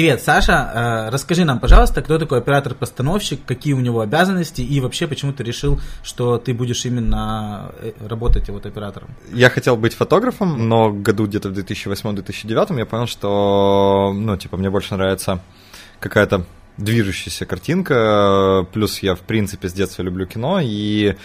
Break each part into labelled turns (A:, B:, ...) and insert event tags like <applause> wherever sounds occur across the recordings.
A: Привет, Саша. Э, расскажи нам, пожалуйста, кто такой оператор-постановщик, какие у него обязанности и вообще почему ты решил, что ты будешь именно э, работать вот оператором?
B: Я хотел быть фотографом, но году где-то в 2008-2009 я понял, что, ну, типа, мне больше нравится какая-то движущаяся картинка, э, плюс я, в принципе, с детства люблю кино, и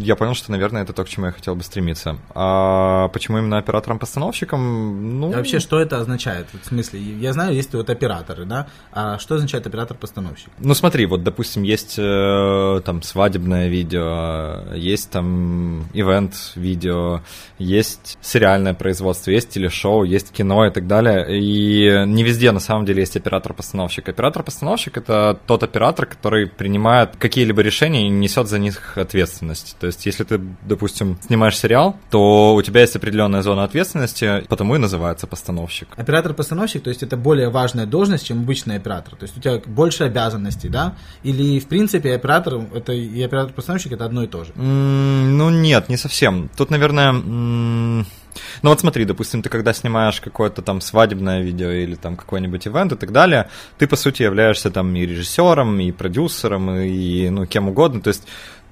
B: я понял, что, наверное, это то, к чему я хотел бы стремиться. А почему именно оператором-постановщиком? Ну... А вообще, что
A: это означает? В смысле, я знаю, есть вот операторы, да? А что означает оператор-постановщик?
B: Ну смотри, вот, допустим, есть э, там свадебное видео, есть там ивент-видео, есть сериальное производство, есть телешоу, есть кино и так далее. И не везде, на самом деле, есть оператор-постановщик. Оператор-постановщик — это тот оператор, который принимает какие-либо решения и несет за них ответственность ответственности. То есть, если ты, допустим, снимаешь сериал, то у тебя есть определенная зона ответственности, потому и называется постановщик.
A: Оператор-постановщик, то есть это более важная должность, чем обычный оператор. То есть у тебя больше обязанностей, да? Или, в принципе, оператор это и оператор-постановщик это одно и то же?
B: Mm, ну, нет, не совсем. Тут, наверное... Mm... Ну вот смотри, допустим, ты когда снимаешь какое-то там свадебное видео или там какой-нибудь ивент и так далее, ты по сути являешься там и режиссером, и продюсером, и ну кем угодно. То есть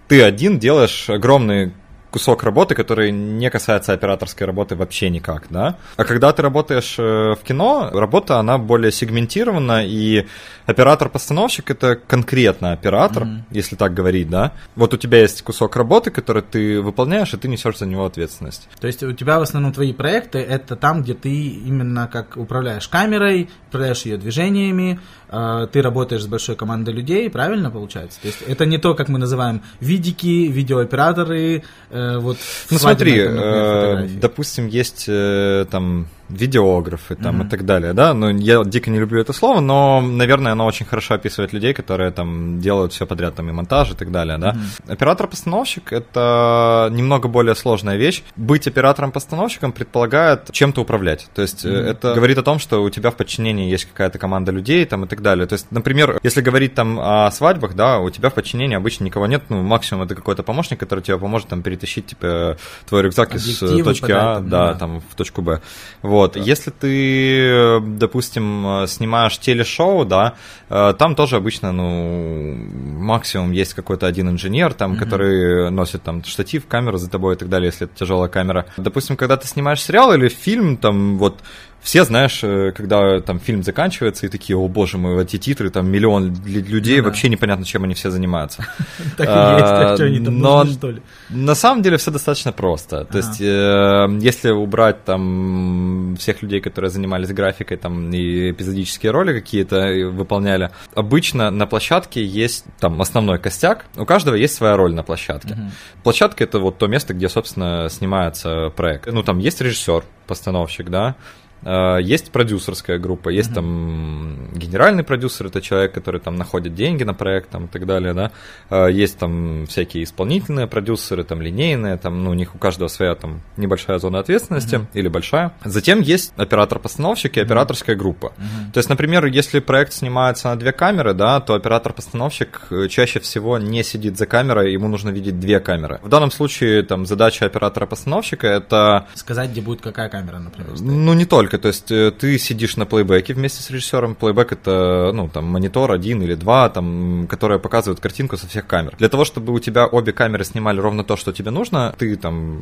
B: ты один делаешь огромный кусок работы, который не касается операторской работы вообще никак, да. А когда ты работаешь э, в кино, работа, она более сегментирована, и оператор-постановщик — это конкретно оператор, mm-hmm. если так говорить, да. Вот у тебя есть кусок работы, который ты выполняешь, и ты несешь за него ответственность.
A: То есть у тебя в основном твои проекты — это там, где ты именно как управляешь камерой, управляешь ее движениями, э, ты работаешь с большой командой людей, правильно получается? То есть это не то, как мы называем видики, видеооператоры, э, вот. Ну смотри, э,
B: допустим, есть э, там видеографы там mm-hmm. и так далее, да, ну, я дико не люблю это слово, но, наверное, оно очень хорошо описывает людей, которые там делают все подряд, там и монтаж и так далее, да. Mm-hmm. Оператор-постановщик — это немного более сложная вещь. Быть оператором-постановщиком предполагает чем-то управлять, то есть mm-hmm. это говорит о том, что у тебя в подчинении есть какая-то команда людей там и так далее, то есть, например, если говорить там о свадьбах, да, у тебя в подчинении обычно никого нет, ну, максимум это какой-то помощник, который тебе поможет там перетащить, типа, твой рюкзак э, Объективы из точки А, да, да, там, в точку Б, вот. Вот, да. если ты, допустим, снимаешь телешоу, да, э, там тоже обычно, ну, максимум есть какой-то один инженер, там, mm-hmm. который носит там штатив, камеру за тобой и так далее, если это тяжелая камера. Допустим, когда ты снимаешь сериал или фильм, там, вот, все, знаешь, э, когда там фильм заканчивается, и такие, о боже мой, эти титры, там миллион людей, ну, вообще да. непонятно, чем они все занимаются. <laughs> Так и а, есть, а что они там нужны, что ли? На самом деле все достаточно просто. То есть, э, если убрать там всех людей, которые занимались графикой, там и эпизодические роли какие-то э, выполняли, обычно на площадке есть там основной костяк, у каждого есть своя роль на площадке. Площадка это вот то место, где, собственно, снимается проект. Ну, там есть режиссер, постановщик, да, Э, есть продюсерская группа, есть mm-hmm. там генеральный продюсер, это человек, который там находит деньги на проект там, и так далее, да. Э, есть там всякие исполнительные продюсеры, там линейные, там, ну, у них у каждого своя там небольшая зона ответственности mm-hmm. или большая. Затем есть оператор-постановщик и mm-hmm. операторская группа. Mm-hmm. То есть, например, если проект снимается на две камеры, да, то оператор-постановщик э, чаще всего не сидит за камерой, ему нужно видеть две камеры. В данном случае там задача оператора-постановщика это...
A: Сказать, где будет какая камера,
B: например. Стоит. Ну, не только музыкой. То есть э, ты сидишь на плейбеке вместе с режиссером. Плейбек это, ну, там, монитор один или два, там, которые показывают картинку со всех камер. Для того, чтобы у тебя обе камеры снимали ровно то, что тебе нужно, ты там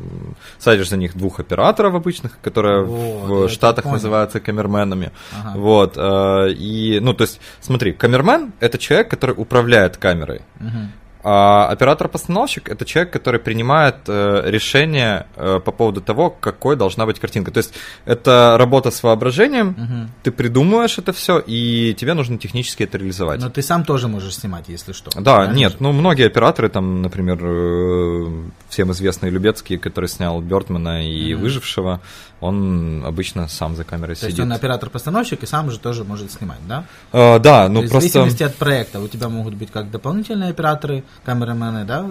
B: садишь за них двух операторов обычных, которые вот, в Штатах называются камерменами. Ага. Вот. Э, и, ну, то есть, смотри, камермен — это человек, который управляет камерой. Угу. А оператор-постановщик это человек, который принимает э, решение э, по поводу того, какой должна быть картинка. То есть это работа с воображением, угу. ты придумываешь это все, и тебе нужно технически это реализовать. Но
A: ты сам тоже можешь снимать, если что. Да, правильно? нет,
B: ну многие операторы там, например, э, всем известный Любецкий, который снял Бертмана и mm-hmm. Выжившего, он обычно сам за камерой То сидит. То есть он
A: оператор-постановщик и сам же тоже может снимать, да? Э, да, ну То просто... В зависимости от проекта у тебя могут быть как дополнительные операторы, камерамены, да?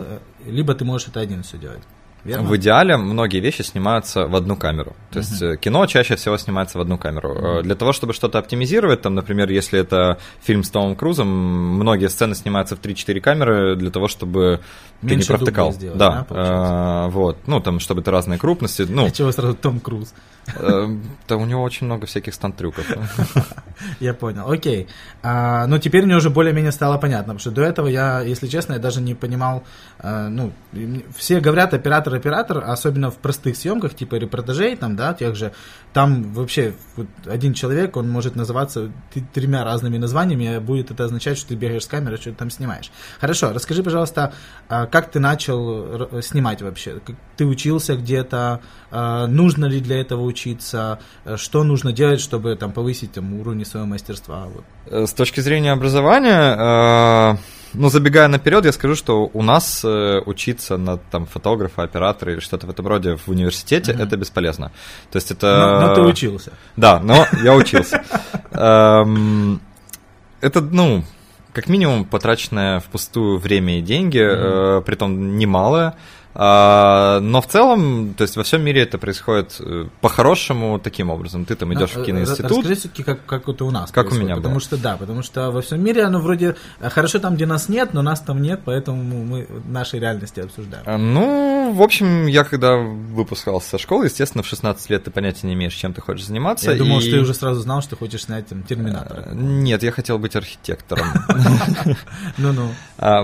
A: Либо ты можешь это один все делать. Верно? В
B: идеале многие вещи снимаются в одну камеру. То uh-huh. есть э, кино чаще всего снимается в одну камеру. Uh-huh. Для того, чтобы что-то оптимизировать, там, например, если это фильм с Томом Крузом, многие сцены снимаются в 3-4 камеры для того, чтобы
A: Меньше ты не протыкал. Сделать, да,
B: а, вот. Ну, там, чтобы ты разные крупности. Ну, а чего сразу Том Круз? Да у него очень много всяких стан
A: <laughs> Я понял, окей. А, ну, теперь мне уже более-менее стало понятно, потому что до этого я, если честно, я даже не понимал, ну, все говорят, оператор оператор, особенно в простых съемках, типа репортажей, там, да, тех же, там вообще вот один человек, он может называться тремя разными названиями, а будет это означать, что ты бегаешь с камеры, что ты там снимаешь. Хорошо, расскажи, пожалуйста, а как ты начал снимать вообще? Ты учился где-то? А нужно ли для этого учиться? Что нужно делать, чтобы там повысить там, уровень своего мастерства? Вот.
B: Э, с точки зрения образования, ну, забегая наперед, я скажу, что у нас э, учиться на там фотографа, оператора или что-то в этом роде в университете mm-hmm. это бесполезно. То есть это. Но, но ты учился. Да, но я учился. Эм, это, ну, как минимум потраченное впустую время и деньги, э, при том немалое. А, но в целом, то есть во всем мире это происходит э, по-хорошему таким образом. Ты там а, идешь в э, киноинститут. Расскажи
A: все-таки, как, как это у нас. Как у меня Потому было. что да, потому что во всем мире оно вроде э, хорошо там, где нас нет, но нас там нет, поэтому мы нашей реальности обсуждаем.
B: А, ну, в общем, я когда выпускался со школы, естественно, в 16 лет ты понятия не имеешь, чем ты хочешь заниматься. Я и... думал, что ты уже сразу
A: знал, что хочешь снять там терминатора.
B: Нет, я хотел быть архитектором. <laughs> Ну-ну.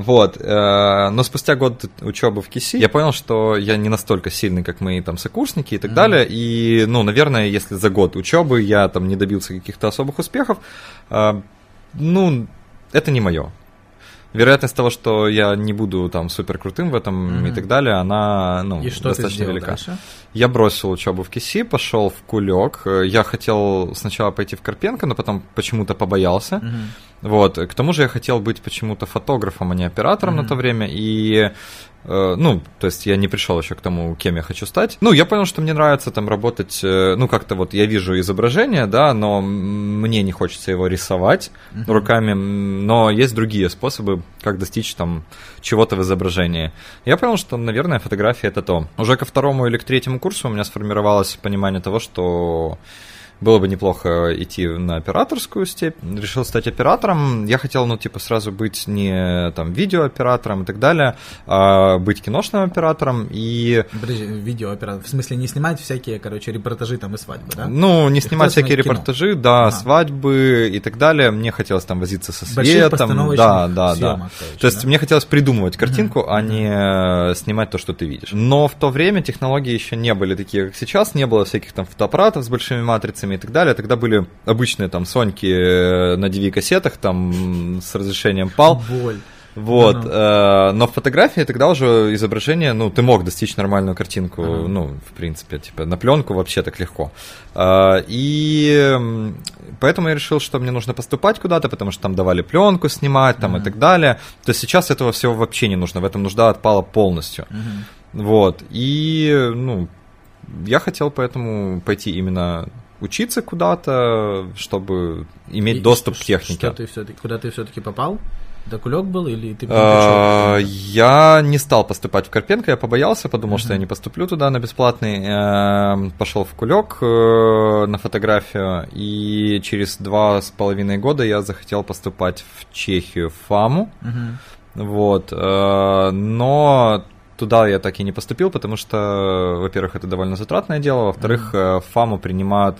B: Вот. Но спустя год учебы в КИСИ я понял, что я не настолько сильный, как мои там сокурсники и так mm-hmm. далее. И, ну, наверное, если за год учебы я там не добился каких-то особых успехов, э, ну, это не мое. Вероятность того, что я не буду там супер крутым в этом mm-hmm. и так далее, она ну, и что достаточно ты велика. Дальше? Я бросил учебу в КИСИ, пошел в кулек. Я хотел сначала пойти в Карпенко, но потом почему-то побоялся.
C: Mm-hmm.
B: Вот. К тому же я хотел быть почему-то фотографом, а не оператором mm-hmm. на то время. И Э, ну, то есть я не пришел еще к тому, кем я хочу стать. Ну, я понял, что мне нравится там работать, э, ну, как-то вот я вижу изображение, да, но мне не хочется его рисовать uh-huh. руками, но есть другие способы, как достичь там чего-то в изображении. Я понял, что, наверное, фотография это то. Уже ко второму или к третьему курсу у меня сформировалось понимание того, что было бы неплохо идти на операторскую степь. Решил стать оператором. Я хотел, ну, типа, сразу быть не там видеооператором и так далее, а быть киношным оператором и... Подожди,
A: видеооператор. В смысле, не снимать всякие, короче, репортажи там и свадьбы, да? Ну, не и снимать всякие кино.
B: репортажи, да, а. свадьбы и так далее. Мне хотелось там возиться со светом. Да, да, съемок, да. Короче, То есть да? мне хотелось придумывать картинку, а не э, снимать то, что ты видишь. Но в то время технологии еще не были такие, как сейчас. Не было всяких там фотоаппаратов с большими матрицами кассетами и так далее. Тогда были обычные там Соньки э, на DV-кассетах, там с разрешением PAL. Боль. Вот, uh -huh. Э, но в фотографии тогда уже изображение, ну, ты мог достичь нормальную картинку, uh -huh. ну, в принципе, типа, на пленку вообще так легко. Э, и поэтому я решил, что мне нужно поступать куда-то, потому что там давали пленку снимать, там uh -huh. и так далее. То есть сейчас этого всего вообще не нужно, в этом нужда отпала полностью. Uh -huh. Вот, и, ну, я хотел поэтому пойти именно учиться куда-то, чтобы иметь и, доступ и, к технике. Что
A: ты все-таки, куда ты все-таки попал? Это кулек был или ты
B: а, Я не стал поступать в Карпенко, я побоялся, подумал, что я не поступлю туда на бесплатный. Эм, Пошел в кулек э, на фотографию, и через два с половиной года я захотел поступать в Чехию, в ФАМу. Вот, э, но Туда я так и не поступил, потому что, во-первых, это довольно затратное дело, во-вторых, mm-hmm. Э, ФАМу принимают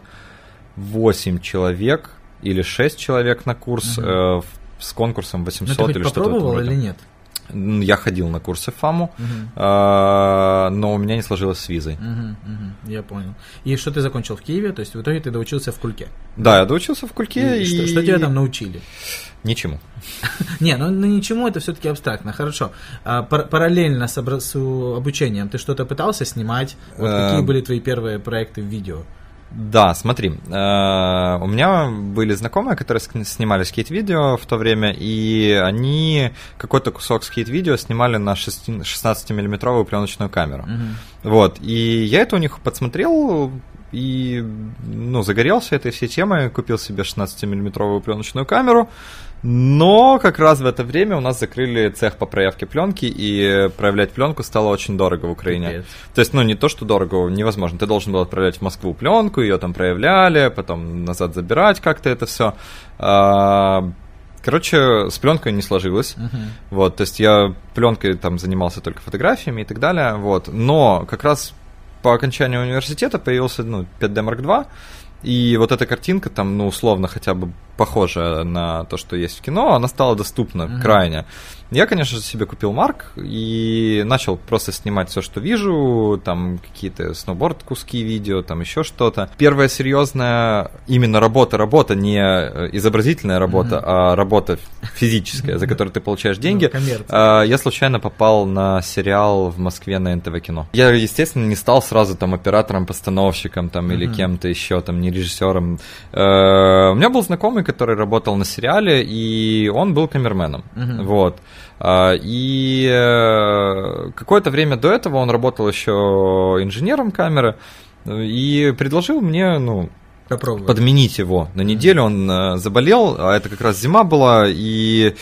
B: 8 человек или 6 человек на курс mm-hmm. э, с конкурсом 800 Но ты или что-то. Попробовал или нет? Я ходил на курсы ФАМу, угу. э, но у меня не сложилось с визой.
A: Угу, угу, я понял. И что ты закончил в Киеве? То есть в итоге ты доучился в Кульке? Да, я
B: доучился в Кульке. И, и... Что, что тебя там научили? Ничему.
A: <laughs> Не, ну, ну ничему это все-таки абстрактно. Хорошо. А, параллельно с, обра- обучением ты что-то пытался снимать? Вот какие эм. были твои первые проекты в видео?
B: Да, смотри, э, у меня были знакомые, которые снимали скейт-видео в то время, и они какой-то кусок скейт-видео снимали на 16-миллиметровую пленочную камеру. Угу. Вот, и я это у них подсмотрел, и, ну, загорелся этой всей темой, купил себе 16-миллиметровую пленочную камеру, но как раз в это время у нас закрыли цех по проявке пленки, и проявлять пленку стало очень дорого в Украине. Нет. То есть, ну, не то, что дорого, невозможно. Ты должен был отправлять в Москву пленку, ее там проявляли, потом назад забирать как-то это все. А, короче, с пленкой не сложилось. Uh-huh. Вот, то есть я пленкой там занимался только фотографиями и так далее. Вот. Но как раз по окончанию университета появился ну, 5D Mark II, и вот эта картинка там, ну, условно, хотя бы похожая на то, что есть в кино, она стала доступна mm-hmm. крайне. Я, конечно же, себе купил Марк и начал просто снимать все, что вижу, там какие-то сноуборд куски видео, там еще что-то. Первая серьезная именно работа, работа не э, изобразительная работа, mm-hmm. а работа физическая, за которую ты получаешь ну, деньги. А, я случайно попал на сериал в Москве на НТВ кино. Я, естественно, не стал сразу там оператором, постановщиком там или кем-то еще там не режиссером. Э, у меня был знакомый, который работал на сериале, и он был камерменом. Угу. Вот. А, и э, какое-то время до этого он работал еще инженером камеры и предложил мне, ну, Попробовать. подменить его на неделю. Mm-hmm. Он э, заболел, а это как раз зима была, и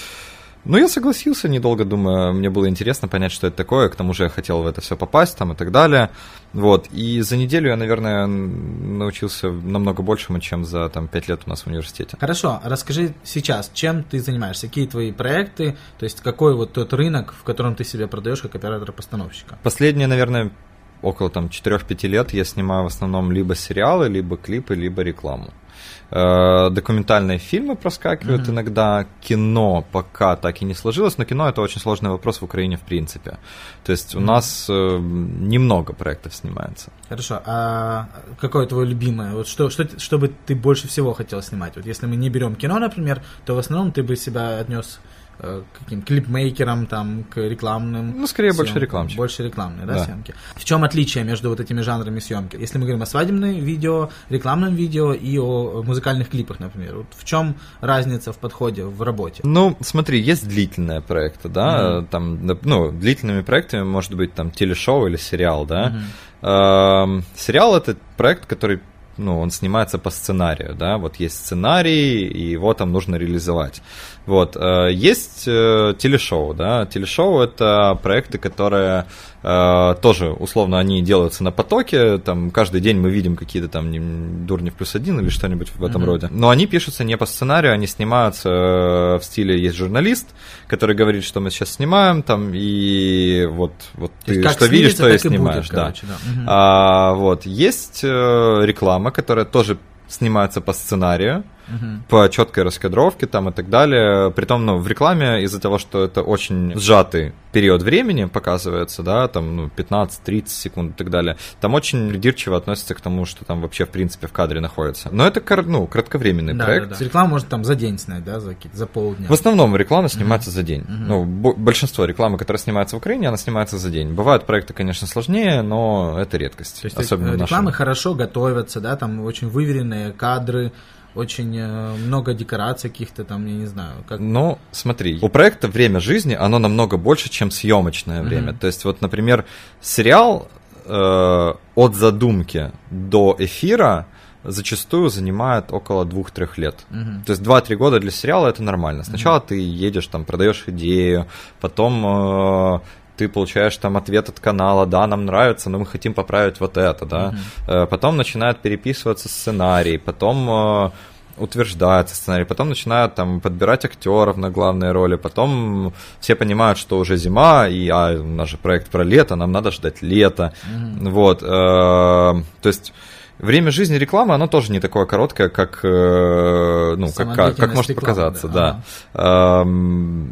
B: ну, я согласился, недолго думая, мне было интересно понять, что это такое, к тому же я хотел в это все попасть там и так далее. Вот, и за неделю я, наверное, научился намного большему, чем за там пять лет у нас в университете.
A: Хорошо, расскажи сейчас, чем ты занимаешься, какие твои проекты, то есть какой вот тот рынок, в котором ты себя продаешь как оператора-постановщика?
B: Последние, наверное, около там 4-5 лет я снимаю в основном либо сериалы, либо клипы, либо рекламу. Э, документальные фильмы проскакивают mm-hmm. иногда, кино пока так и не сложилось, но кино это очень сложный вопрос в Украине в принципе. То есть у mm-hmm. нас э, немного проектов снимается.
A: Хорошо, а какое твое любимое? Вот что, что, что бы ты больше всего хотел снимать? Вот если мы не берем кино, например, то в основном ты бы себя отнес Э, каким клипмейкерам, там, к рекламным. Ну, скорее съемкам, больше рекламщик. Больше рекламные, да, да, съемки. В чем отличие между вот этими жанрами съемки? Если мы говорим о свадебном видео, рекламном видео и о музыкальных клипах, например, вот в чем разница в подходе, в работе?
B: Ну, смотри, есть длительные проекты, да, mm там, ну, длительными проектами может быть там телешоу или сериал, да. mm Сериал это проект, который ну, он снимается по сценарию, да, вот есть сценарий, и его там нужно реализовать. Вот, э, есть э, телешоу, да, телешоу это проекты, которые Э, тоже, условно, они делаются на потоке, там каждый день мы видим какие-то там дурни в плюс один или что-нибудь в этом mm-hmm. роде. Но они пишутся не по сценарию, они снимаются э, в стиле есть журналист, который говорит, что мы сейчас снимаем, там и вот, вот То ты что видишь, что и снимаешь. будет, да. Короче, да. Mm-hmm. А, вот есть э, реклама, которая тоже снимается по сценарию, угу. по четкой раскадровке там и так далее. Притом, ну, в рекламе из-за того, что это очень сжатый период времени показывается, да, там ну, 15-30 секунд и так далее, там очень придирчиво относится к тому, что там вообще в принципе в кадре находится. Но это ну, кратковременный да, проект. Да, да.
A: Реклама может там за день снять, да, за, за полдня. В основном
B: реклама снимается mm за день. mm Ну, большинство рекламы, которая снимается в Украине, она снимается за день. Бывают проекты, конечно, сложнее, но это редкость. То есть э, особенно рекламы нашем...
A: хорошо готовятся, да, там очень выверенные кадры, очень э, много декораций каких-то там, я не знаю.
B: Как... Ну, смотри, у проекта время жизни, оно намного больше, чем съемочное время. Mm-hmm. То есть, вот, например, сериал э, от задумки до эфира зачастую занимает около 2-3 лет. Угу. uh То есть 2-3 года для сериала это нормально. Сначала угу. uh ты едешь, там, продаешь идею, потом э, ты получаешь там ответ от канала, да, нам нравится, но мы хотим поправить вот это, да. mm Потом начинают переписываться сценарий, потом э, утверждается сценарий, потом начинают там подбирать актеров на главные роли, потом все понимают, что уже зима, и а, у нас же проект про лето, нам надо ждать лета. mm Вот. Э, то есть время жизни рекламы, оно тоже не такое короткое, как, ну, как, как, может показаться, да. Ага. Э,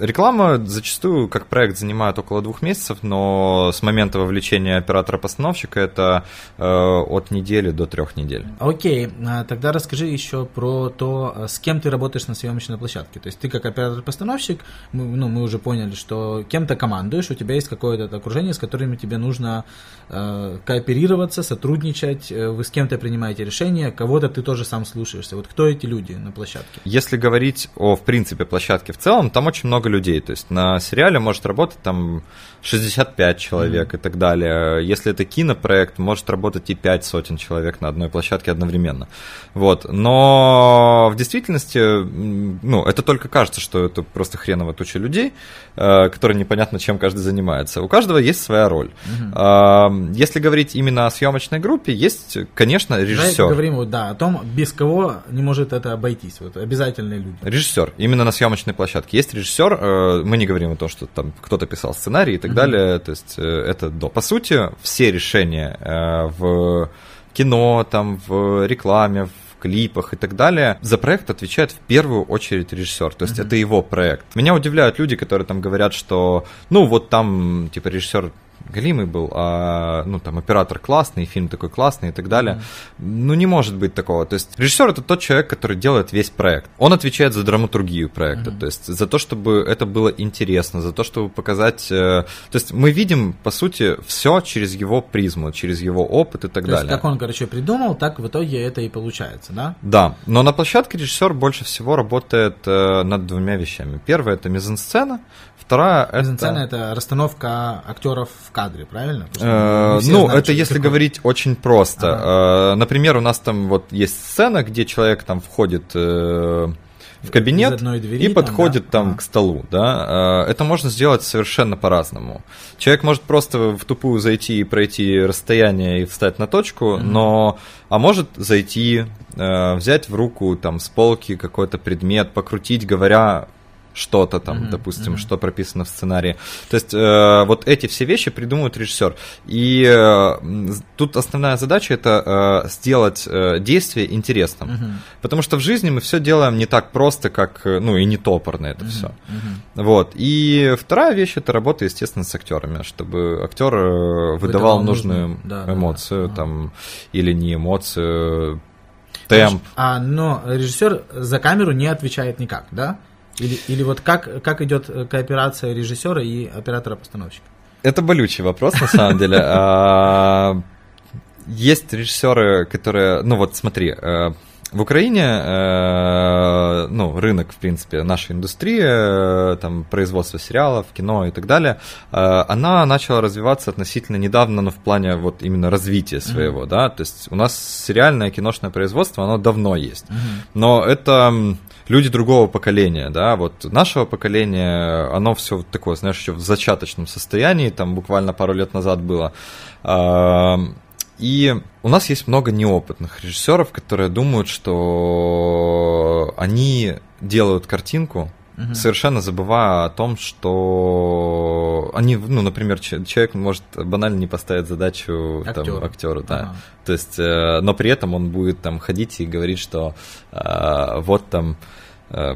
B: Реклама зачастую, как проект, занимает около двух месяцев, но с момента вовлечения оператора-постановщика это э, от недели до трех недель.
A: Окей, okay. А, тогда расскажи еще про то, а, с кем ты работаешь на съемочной площадке. То есть ты как оператор-постановщик, мы, ну, мы уже поняли, что кем-то командуешь, у тебя есть какое-то окружение, с которыми тебе нужно э, кооперироваться, сотрудничать, э, вы с кем-то принимаете решения, кого-то ты тоже сам слушаешься. Вот кто эти люди на площадке?
B: Если говорить о, в принципе, площадке в целом, там очень много людей. То есть на сериале может работать там 65 человек mm и так далее. Если это кинопроект, может работать и 5 сотен человек на одной площадке одновременно. Вот. Но в действительности, ну, это только кажется, что это просто хреново туча людей, э, которые непонятно чем каждый занимается. У каждого есть своя роль. Mm-hmm. Если говорить именно о съемочной группе, есть, конечно, режиссер. Давай
A: говорим да, о том, без кого не может это обойтись. Вот обязательные люди.
B: Режиссер. Именно на съемочной площадке. Есть режиссер, Э, мы не говорим о том, что там кто-то писал сценарий и так mm-hmm. далее, то есть э, это до. По сути, все решения э, в кино, там, в рекламе, в клипах и так далее, за проект отвечает в первую очередь режиссер. То есть mm-hmm. это его проект. Меня удивляют люди, которые там говорят, что ну вот там типа режиссер галимый был, а, ну, там, оператор классный, фильм такой классный и так далее. Mm-hmm. Ну, не может быть такого. То есть режиссер — это тот человек, который делает весь проект. Он отвечает за драматургию проекта, mm-hmm. то есть за то, чтобы это было интересно, за то, чтобы показать... Э, то есть мы видим, по сути, все через его призму, через его опыт и так то далее. То есть как
A: он, короче, придумал, так в итоге это и получается, да?
B: Да, но на площадке режиссер больше всего работает э, над двумя вещами. Первое — это мизансцена, Вторая это... Мизансцена
A: это расстановка актеров в кадре, правильно? Э, ну, знают, это если такое. говорить
B: очень просто. Ага. Э, например, у нас там вот есть сцена, где человек там входит э, в кабинет двери, и там, подходит да? там ага. к столу, да. Э, это можно сделать совершенно по-разному. Человек может просто в тупую зайти и пройти расстояние и встать на точку, mm-hmm. но а может зайти, э, взять в руку там с полки какой-то предмет, покрутить, говоря что-то там, mm-hmm, допустим, mm-hmm. что прописано в сценарии. То есть э, вот эти все вещи придумывает режиссер. И э, тут основная задача это э, сделать э, действие интересным. Mm-hmm. Потому что в жизни мы все делаем не так просто, как, э, ну и не топорно это mm-hmm, все. Mm-hmm. Вот. И вторая вещь это работа, естественно, с актерами, чтобы актер э, выдавал, выдавал нужную да, эмоцию да, да. там или не эмоцию темп.
A: А, но режиссер за камеру не отвечает никак, да? Или, или вот как, как идет э, кооперация режиссера и оператора-постановщика?
B: Это болючий вопрос, на самом деле. <laughs> А, есть режиссеры, которые, ну вот смотри, э, в Украине, э, ну, рынок, в принципе, нашей индустрии, там, производство сериалов, кино и так далее, она начала развиваться относительно недавно, но в плане вот именно развития своего, mm-hmm. да, то есть у нас сериальное киношное производство, оно давно есть, mm-hmm. но это люди другого поколения, да, вот нашего поколения, оно все такое, знаешь, еще в зачаточном состоянии, там буквально пару лет назад было. И у нас есть много неопытных режиссеров, которые думают, что они делают картинку, угу. совершенно забывая о том, что они, ну, например, человек может банально не поставить задачу актеру, там, актеру да. Ага. То есть, э, но при этом он будет там ходить и говорить, что э, вот там э,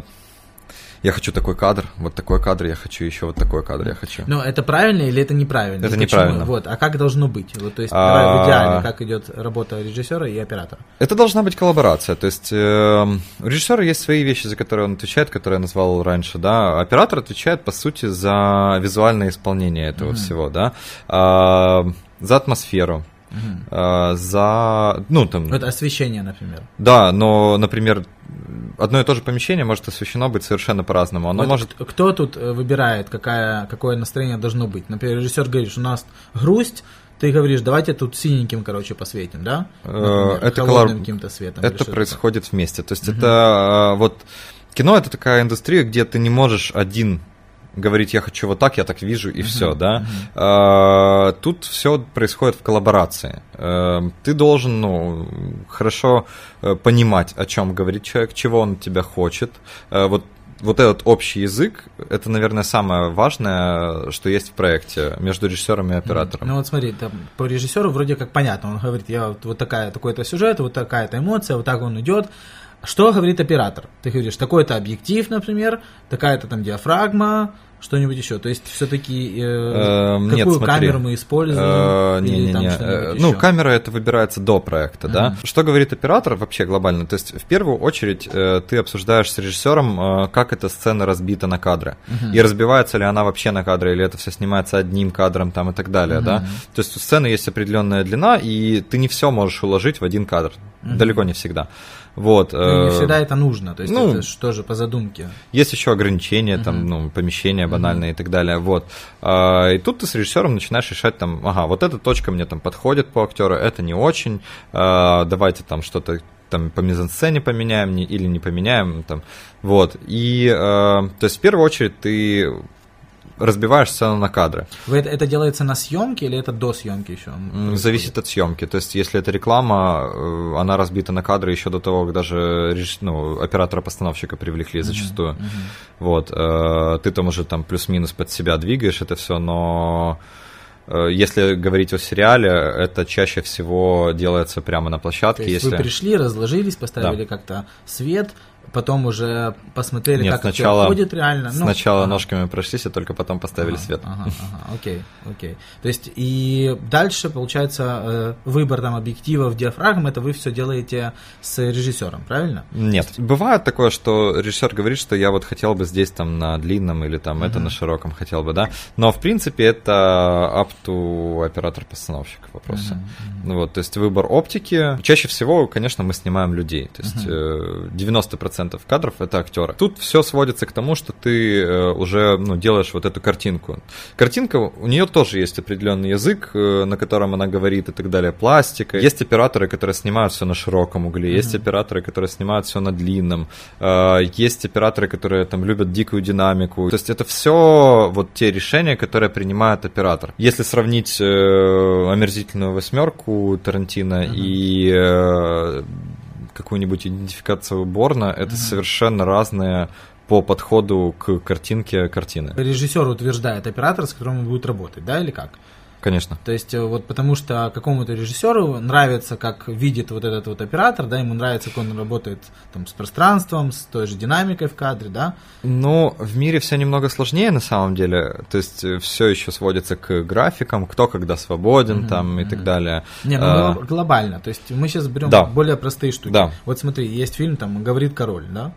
B: я хочу такой кадр, вот такой кадр я хочу, еще вот такой кадр я хочу. Но
A: это правильно или это неправильно? Это неправильно. Вот, а как должно быть? Вот, то есть а, идеально, как идет работа режиссера и оператора?
B: Это должна быть коллаборация. То есть э, у режиссера есть свои вещи, за которые он отвечает, которые я назвал раньше, да. Оператор отвечает, по сути, за визуальное исполнение этого всего, да. Эм, за атмосферу, Uh-huh. за ну там это освещение например да но например одно и то же помещение может освещено быть совершенно по-разному. Оно вот может...
A: Кто тут э, выбирает, какая, какое настроение должно быть? Например, режиссер говорит, что у нас грусть, ты говоришь, давайте тут синеньким, короче, посветим, да? Э, Например, это колор... каким-то светом. Это
B: происходит вместе. То есть угу. это э, вот кино это такая индустрия, где ты не можешь один говорить, я хочу вот так, я так вижу, и все, да. А, тут все происходит в коллаборации. Э, ты должен, ну, хорошо э, понимать, о чем говорит человек, чего он тебя хочет. Э, вот вот этот общий язык, это, наверное, самое важное, что есть в проекте между режиссером и оператором.
A: Ну вот смотри, там, по режиссеру вроде как понятно, он говорит, я вот, вот такая, такой-то сюжет, вот такая-то эмоция, вот так он идет, что говорит оператор? Ты говоришь, такой-то объектив, например, такая-то там диафрагма, что-нибудь еще. То есть все-таки э, эм, какую нет, камеру мы используем? Э, не, не, не. Э, ну,
B: камера это выбирается до проекта, mm-hmm. да. Что говорит оператор вообще глобально? То есть в первую очередь э, ты обсуждаешь с режиссером, э, как эта сцена разбита на кадры mm-hmm. и разбивается ли она вообще на кадры или это все снимается одним кадром там и так далее, mm-hmm. да. То есть у сцены есть определенная длина и ты не все можешь уложить в один кадр, mm-hmm. далеко не всегда. Вот, ну, не э, всегда это нужно, то есть ну, это
A: же тоже по задумке.
B: Есть еще ограничения, там, uh-huh. ну, помещения банальные uh-huh. и так далее, вот. А, и тут ты с режиссером начинаешь решать, там, ага, вот эта точка мне там подходит по актеру, это не очень, а, давайте там что-то там по мизансцене поменяем или не поменяем, там, вот. И, э, то есть, в первую очередь, ты разбиваешь сцену на кадры.
A: Вы это, это делается на съемке или это до съемки еще?
B: Зависит от съемки. То есть, если это реклама, э, она разбита на кадры еще до того, как даже ну, оператора-постановщика привлекли зачастую. Mm-hmm. Mm-hmm. Вот. Э, ты там уже там плюс-минус под себя двигаешь это все, но э, если говорить о сериале, это чаще всего делается прямо на площадке. То есть если... вы пришли,
A: разложились, поставили да. как-то свет, потом уже посмотрели, Нет, как сначала, это будет реально. Ну, сначала
B: ага. ножками прошлись, а только потом поставили ага, свет. Ага, ага,
A: окей, окей. То есть и дальше, получается, э, выбор там объективов, диафрагм, это вы все делаете с режиссером, правильно?
B: Нет, есть... бывает такое, что режиссер говорит, что я вот хотел бы здесь там на длинном или там ага. это на широком хотел бы, да. Но в принципе это up to оператор-постановщик вопроса. Ага, ага. Ну вот, то есть выбор оптики. Чаще всего, конечно, мы снимаем людей. То есть ага. 90% э, 90% кадров это актеры. Тут все сводится к тому, что ты э, уже ну, делаешь вот эту картинку. Картинка, у нее тоже есть определенный язык, э, на котором она говорит и так далее, пластика. Есть операторы, которые снимают все на широком угле, mm-hmm. есть операторы, которые снимают все на длинном, э, есть операторы, которые там любят дикую динамику. То есть это все вот те решения, которые принимает оператор. Если сравнить омерзительную восьмерку Тарантино mm-hmm. и какую-нибудь идентификацию Борна, это mm-hmm. совершенно разные по подходу к картинке картины.
A: Режиссер утверждает оператор, с которым он будет работать, да, или как? Конечно. То есть э, вот потому что какому-то режиссеру нравится, как видит вот этот вот оператор, да, ему нравится, как он работает там с пространством, с той же динамикой в кадре, да? Ну, в мире все немного сложнее на самом деле,
B: то есть э, все еще сводится к графикам, кто когда свободен mm-hmm. там и mm-hmm. так далее. Не, ну а...
A: глобально, то есть мы сейчас берем да. более простые штуки. Да. Вот смотри, есть фильм там «Говорит король», да?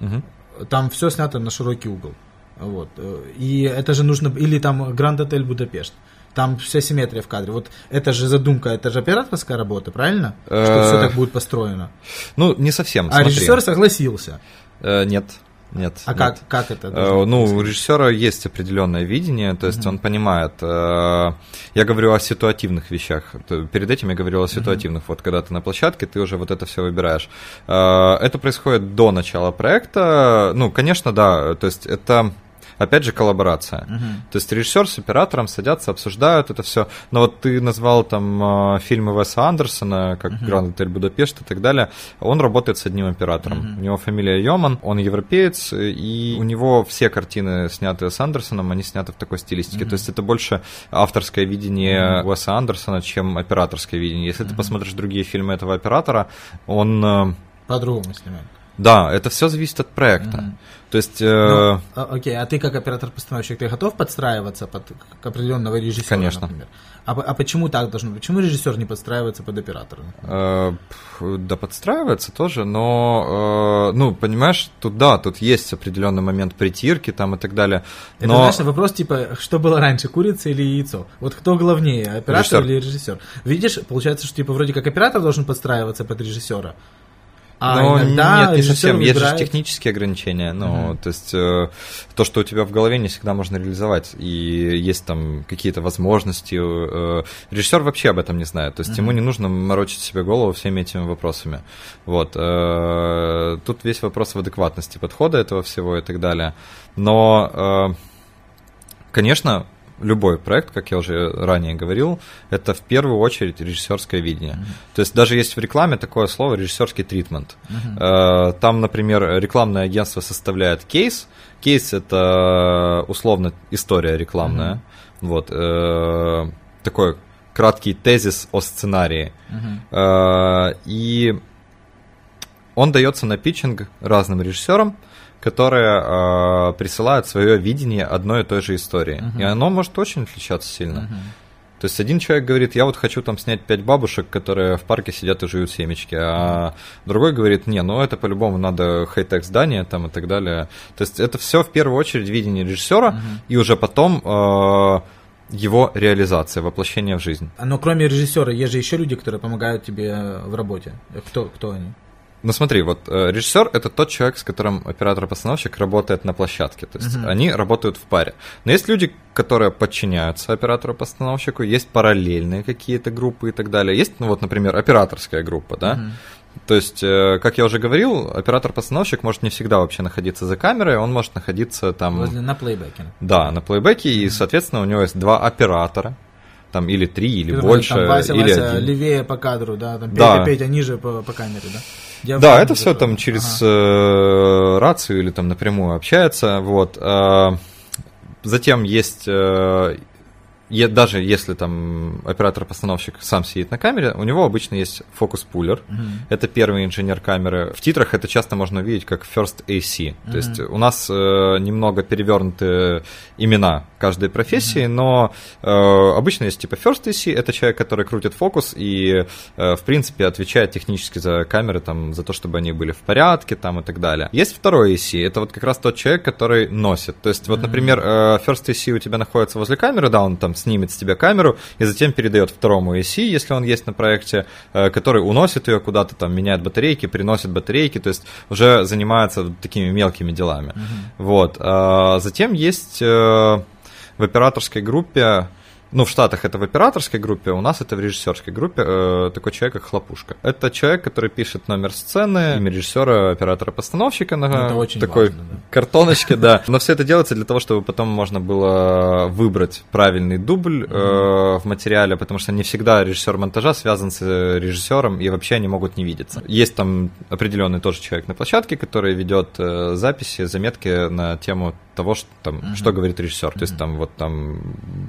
A: Угу. Там все снято на широкий угол. Вот. Э, и это же нужно... Или там Гранд Отель Будапешт. Там вся симметрия в кадре. Вот это же задумка, это же операторская работа, правильно? Что
B: все э, так будет построено. Ну, не совсем. А режиссер
A: согласился.
B: Э, нет. Нет. А нет. Как, как это? Э, ну, у режиссера есть определенное видение, то есть mm-hmm. он понимает. я говорю о ситуативных вещах. Перед этим я говорил о ситуативных. Mm-hmm. Вот когда ты на площадке, ты уже вот это все выбираешь. это происходит до начала проекта. Ну, конечно, да. То есть это Опять же, коллаборация. Угу. То есть режиссер с оператором садятся, обсуждают это все. Но вот ты назвал там э, фильмы Веса Андерсона, как угу. Гранд Отель Будапешт и так далее. Он работает с одним оператором. Угу. У него фамилия Йоман, он европеец, и у него все картины, снятые с Андерсоном, они сняты в такой стилистике. Угу. То есть это больше авторское видение угу. Уэса Андерсона, чем операторское видение. Если угу. ты посмотришь другие фильмы этого оператора, он... Э,
A: По-другому снимает.
B: Да, это все зависит от проекта. Mm-hmm. То есть... Э... Ну,
A: а, окей, а ты как оператор-постановщик, ты готов подстраиваться под к определенного режиссера, Конечно. например? А, а почему так должно Почему режиссер не подстраивается под оператора?
B: Э, да, подстраивается тоже, но, э, ну, понимаешь, тут да, тут есть определенный момент притирки там и так далее. Но... Это, знаешь,
A: вопрос типа, что было раньше, курица или яйцо? Вот кто главнее, оператор режиссер. или режиссер? Видишь, получается, что типа вроде как оператор должен подстраиваться под режиссера, а но иногда нет, не совсем. Есть же
B: технические ограничения. Ну, угу. то есть э, то, что у тебя в голове, не всегда можно реализовать. И есть там какие-то возможности. Э, режиссер вообще об этом не знает. То есть угу. ему не нужно морочить себе голову всеми этими вопросами. Вот. Э, тут весь вопрос в адекватности подхода этого всего и так далее. Но, э, конечно, любой проект, как я уже ранее говорил, это в первую очередь режиссерское видение. Mm-hmm. То есть даже есть в рекламе такое слово режиссерский тритмент. Mm-hmm. Там, например, рекламное агентство составляет кейс. Кейс это условно история рекламная. Mm-hmm. Вот э, такой краткий тезис о сценарии. Mm-hmm. и он дается на питчинг разным режиссерам которые э, а, присылают свое видение одной и той же истории. Uh-huh. И оно может очень отличаться сильно. Uh-huh. То есть один человек говорит, я вот хочу там снять пять бабушек, которые в парке сидят и жуют семечки, а другой говорит, не, ну это по-любому надо хай-тек здание там и так далее. То есть это все в первую очередь видение режиссера, uh-huh. и уже потом... Э, его реализация, воплощение в жизнь.
A: А, но кроме режиссера, есть же еще люди, которые помогают тебе в работе. Кто, кто они?
B: Ну смотри, вот э, режиссер это тот человек, с которым оператор-постановщик работает на площадке. То есть Uh-huh. они работают в паре. Но есть люди, которые подчиняются оператору-постановщику, есть параллельные какие-то группы и так далее. Есть, ну вот, например, операторская группа, да. Uh-huh. То есть, э, как я уже говорил, оператор-постановщик может не всегда вообще находиться за камерой, он может находиться там... Возле, на плейбеке. Да, на плейбеке, mm-hmm. и, соответственно, у него есть два оператора, там или три, или Которые, больше, там, Вася, или Вася, один.
A: левее по кадру, да, там Петя, да. Петя ниже по, по камере, да? Я да, это
B: все там через ага. Э, рацию или там напрямую общается. Вот. Э, затем есть э, даже если там оператор-постановщик сам сидит на камере, у него обычно есть фокус-пуллер. mm Это первый инженер камеры. В титрах это часто можно увидеть как First AC. mm То есть у нас э, немного перевернуты имена каждой профессии, но э, обычно есть типа First AC, это человек, который крутит фокус и, э, в принципе, отвечает технически за камеры, там, за то, чтобы они были в порядке, там, и так далее. Есть второй AC, это вот как раз тот человек, который носит. То есть, вот, например, э, First AC у тебя находится возле камеры, да, он там снимет с тебя камеру и затем передает второму AC, если он есть на проекте, э, который уносит ее куда-то, там, меняет батарейки, приносит батарейки, то есть уже занимается такими мелкими делами. Mm-hmm. Вот. Э, затем есть... Э, в операторской группе ну, в Штатах это в операторской группе, у нас это в режиссерской группе э, такой человек, как Хлопушка. Это человек, который пишет номер сцены, имя режиссера, оператора, постановщика на ну, это очень такой важно, да. картоночке, да. Но все это делается для того, чтобы потом можно было выбрать правильный дубль э, в материале, потому что не всегда режиссер монтажа связан с э, режиссером, и вообще они могут не видеться. Есть там определенный тоже человек на площадке, который ведет э, записи, заметки на тему того, что, там, mm-hmm. что говорит режиссер. Mm-hmm. То есть там вот там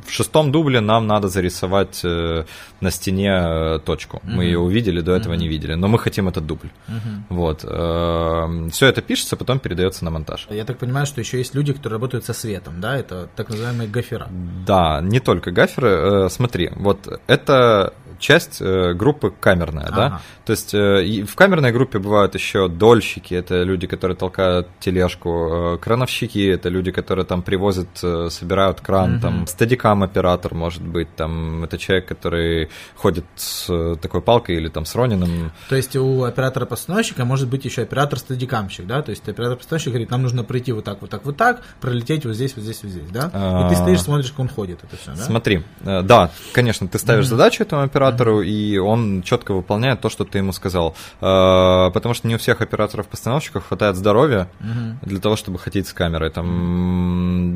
B: в шестом дубле нам надо зарисовать э, на стене э, точку. Mm-hmm. Мы ее увидели, до этого mm-hmm. не видели, но мы хотим этот дубль. Mm-hmm. Вот. Э, эм, все это пишется, потом передается на монтаж.
A: Я так понимаю, что еще есть люди, которые работают со светом, да? Это так называемые гафера.
B: Да, не только гаферы. Э, смотри, вот это часть э, группы камерная, ага. да? То есть э, в камерной группе бывают еще дольщики, это люди, которые толкают тележку, э, крановщики, это люди люди, которые там привозят, э, собирают кран, mm-hmm. там стадикам оператор, может быть, там это человек, который ходит с э, такой палкой или там с Ронином.
A: То есть у оператора-постановщика может быть еще оператор-стадикамщик, да? То есть оператор-постановщик говорит, нам нужно пройти вот так, вот так, вот так, пролететь вот здесь, вот здесь, вот здесь, да? И ты а. стоишь, смотришь, как он ходит, это все, да? Смотри,
B: э, да, конечно, ты ставишь задачу этому оператору, и он четко выполняет то, что ты ему сказал. Потому что не у всех операторов-постановщиков хватает здоровья для того, чтобы ходить с камерой. Там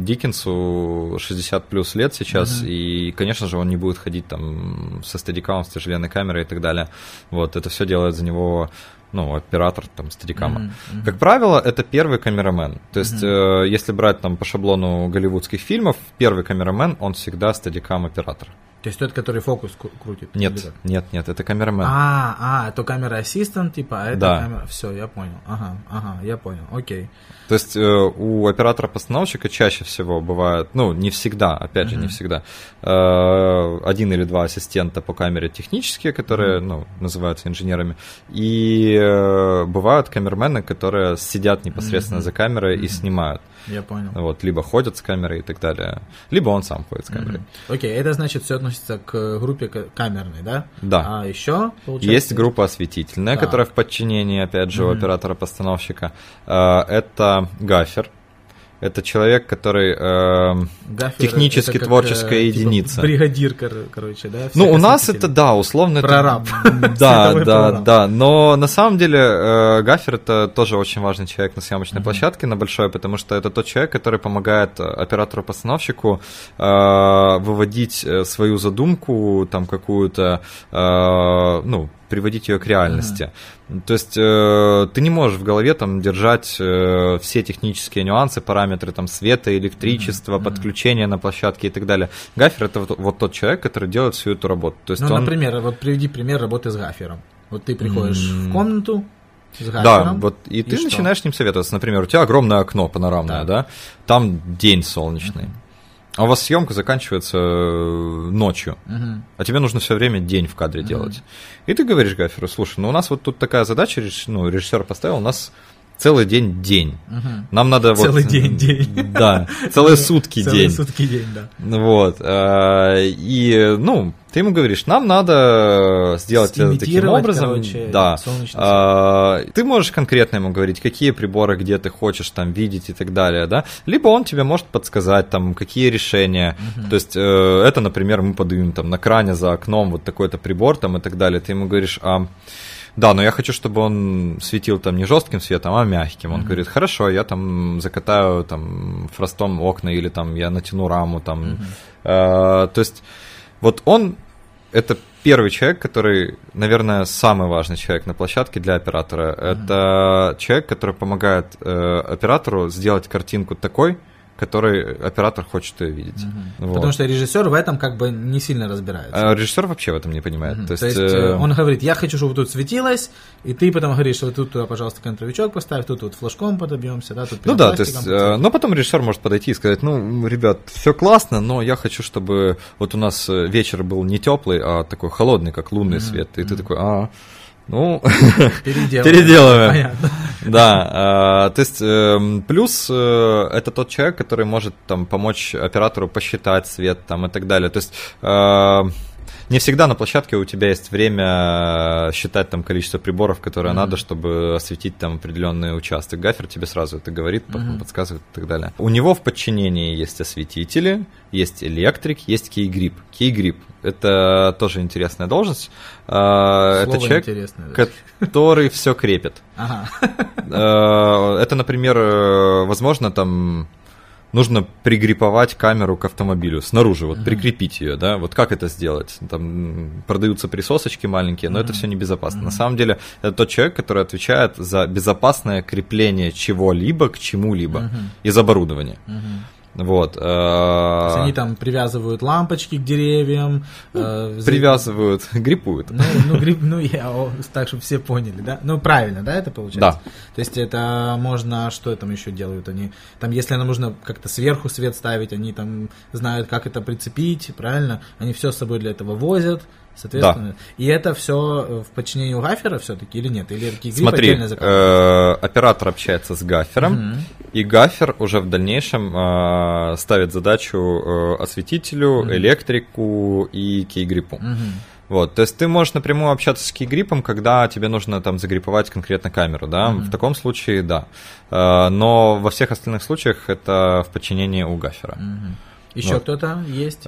B: Диккенсу 60 плюс лет сейчас, угу. и, конечно же, он не будет ходить там со стадикамом, с тяжеленной камерой и так далее. Вот, это все делает за него ну, оператор там стадикама. Mm-hmm, mm-hmm. Как правило, это первый камерамен. То есть, mm-hmm. э, если брать там по шаблону голливудских фильмов, первый камерамен, он всегда стадикам оператор.
A: То есть тот, который фокус крутит? Нет,
B: нет, нет, это камерамен.
A: А, а, это камера ассистент, типа, а это да. камера... Все, я понял. Ага, ага, я понял, окей.
B: То есть э, у оператора-постановщика чаще всего бывает, ну, не всегда, опять же, не всегда, э, один или два ассистента по камере технические, которые, ну, называются инженерами, и э, бывают камермены, которые сидят непосредственно за камерой и снимают. Я понял. Вот, либо ходят с камерой и так далее, либо он сам ходит с камерой.
A: Окей, это значит все относится относится к группе камерной, да?
B: Да. А еще получается... есть группа осветительная, да. которая в подчинении, опять же, mm-hmm. оператора-постановщика. Э, это гафер, это человек, который э, Гафер, технически это творческая э, типа единица. Типа
A: бригадир, короче, да? Ну, у
B: нас это, да, условно... Прораб. Это, <laughs> да, да, прораб. да. Но на самом деле э, Гафер это тоже очень важный человек на съемочной mm-hmm. площадке, на большой, потому что это тот человек, который помогает э, оператору-постановщику э, выводить э, свою задумку, там какую-то, э, ну, приводить ее к реальности. Mm-hmm. То есть э, ты не можешь в голове там держать э, все технические нюансы, параметры там света, электричества, mm-hmm. подключения на площадке и так далее. Гафер это вот, вот тот человек, который делает всю эту работу. То есть ну, он... например,
A: вот приведи пример работы с гафером. Вот ты приходишь mm-hmm. в комнату, да, вот и, и ты что? начинаешь
B: с ним советоваться. Например, у тебя огромное окно панорамное, да, да? там день солнечный. Mm-hmm. А у вас съемка заканчивается э, ночью, uh-huh. а тебе нужно все время день в кадре uh-huh. делать. И ты говоришь Гаферу, слушай, ну у нас вот тут такая задача, ну, режиссер поставил, у нас целый день день. Угу. Нам надо целый вот... день день. Да, целые <laughs> сутки целые день. Целые сутки день, да. Вот. Э, и, ну, ты ему говоришь, нам надо сделать это таким образом. Короче, да. А, ты можешь конкретно ему говорить, какие приборы, где ты хочешь там видеть и так далее, да. Либо он тебе может подсказать там, какие решения. Угу. То есть э, это, например, мы подаем там на кране за окном вот такой-то прибор там и так далее. Ты ему говоришь, а да, но я хочу, чтобы он светил там не жестким светом, а мягким. Он mm-hmm. говорит, хорошо, я там закатаю там фростом окна или там я натяну раму там. Mm-hmm. то есть вот он это первый человек, который, наверное, самый важный человек на площадке для оператора. Mm-hmm. Это человек, который помогает э, оператору сделать картинку такой, который оператор хочет ее видеть. Угу. Вот. Потому что
A: режиссер в этом как бы не сильно разбирается.
B: А режиссер вообще в этом не понимает. Угу. То, То есть, есть э... он
A: говорит, я хочу, чтобы тут светилось, и ты потом говоришь, что тут туда, пожалуйста, контровичок поставь, тут вот флажком подобьемся, да, тут Ну да, то есть, поставь. Э, но
B: потом режиссер может подойти и сказать, ну, ребят, все классно, но я хочу, чтобы вот у нас э, вечер был не теплый, а такой холодный, как лунный угу. свет. И угу. ты такой, а, -а, -а ну, <laughs> переделываем. переделываем. Понятно. Да, э, то есть э, плюс э, это тот человек, который может там помочь оператору посчитать свет там и так далее. То есть э, не всегда на площадке у тебя есть время э, считать там количество приборов, которые mm-hmm. надо, чтобы осветить там определенный участок. Гафер тебе сразу это говорит, потом mm-hmm. подсказывает и так далее. У него в подчинении есть осветители, есть электрик, есть кейгрип. Кейгрип это тоже интересная должность. Э, Слово это человек, который все крепит. Э, это, например, возможно, там нужно пригриповать камеру к автомобилю снаружи, вот mm-hmm. прикрепить ее, да, вот как это сделать? Там продаются присосочки маленькие, но mm-hmm. это все небезопасно. Mm-hmm. На самом деле, это тот человек, который отвечает за безопасное крепление чего-либо к чему-либо mm-hmm. из оборудования. Mm-hmm. Вот. Э, То есть они
A: там привязывают лампочки к деревьям. Ну, э, привязывают,
B: гриппуют. Ну, ну,
A: грип, ну я так, чтобы все поняли, да? Ну, правильно, да, это получается? Да. То есть это можно, что там еще делают они? Там, если нам нужно как-то сверху свет ставить, они там знают, как это прицепить, правильно? Они все с собой для этого возят. Соответственно. Да. И это все э, в подчинении у гафера все-таки или нет? Или ARKGRIP Смотри,
B: э, оператор общается с гафером, и гафер уже в дальнейшем э, ставит задачу э, осветителю, электрику и кейгрипу. Вот, то есть ты можешь напрямую общаться с кейгрипом, когда тебе нужно там загриповать конкретно камеру, да, mm-hmm. в таком случае, да. Э, но во всех остальных случаях это в подчинении у гафера. Mm-hmm. Еще вот. кто-то есть?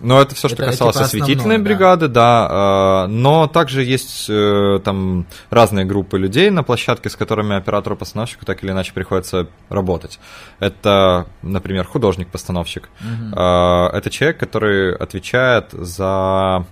B: Но это все, что это, касалось типа осветительной бригады, да. да э, но также есть э, там разные группы людей на площадке, с которыми оператору-постановщику так или иначе приходится работать. Это, например, художник-постановщик. Угу. Э, это человек, который отвечает за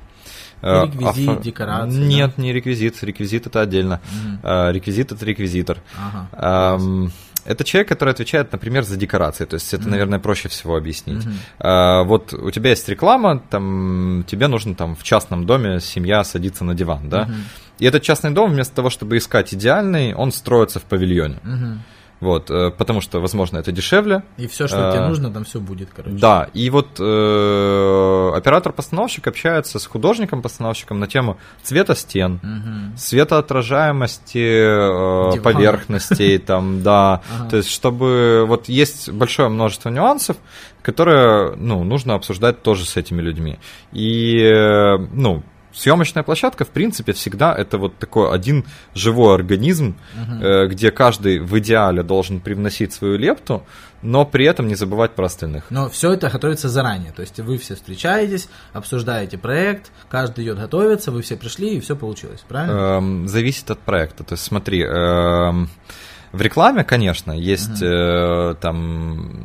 B: э, Реквизит, Аф... декорации. Нет, да? не реквизит. Реквизит это отдельно. Mm. Реквизит это реквизитор. Ага, эм... Это человек, который отвечает, например, за декорации. То есть это, mm-hmm. наверное, проще всего объяснить. Mm-hmm. А, вот у тебя есть реклама, там тебе нужно там в частном доме семья садиться на диван, да? Mm-hmm. И этот частный дом вместо того, чтобы искать идеальный, он строится в павильоне. Mm-hmm. Вот, э, потому что, возможно, это дешевле. И все, что а, тебе э, нужно, там все будет, короче. Да, и вот э, оператор-постановщик общается с художником-постановщиком на тему цвета стен, угу. светоотражаемости э, поверхностей, <laughs> там, да. То есть, чтобы вот есть большое множество нюансов, которые, ну, нужно обсуждать тоже с этими людьми. И, э, ну, съемочная площадка, в принципе, всегда это вот такой один живой организм, угу. где каждый в идеале должен привносить свою лепту, но при этом не забывать про остальных. Но
A: все это готовится заранее, то есть вы все встречаетесь, обсуждаете проект, каждый идет готовиться, вы все пришли и все получилось, правильно?
B: Эм, зависит от проекта, то есть смотри... Эм... В рекламе, конечно, есть угу. э, там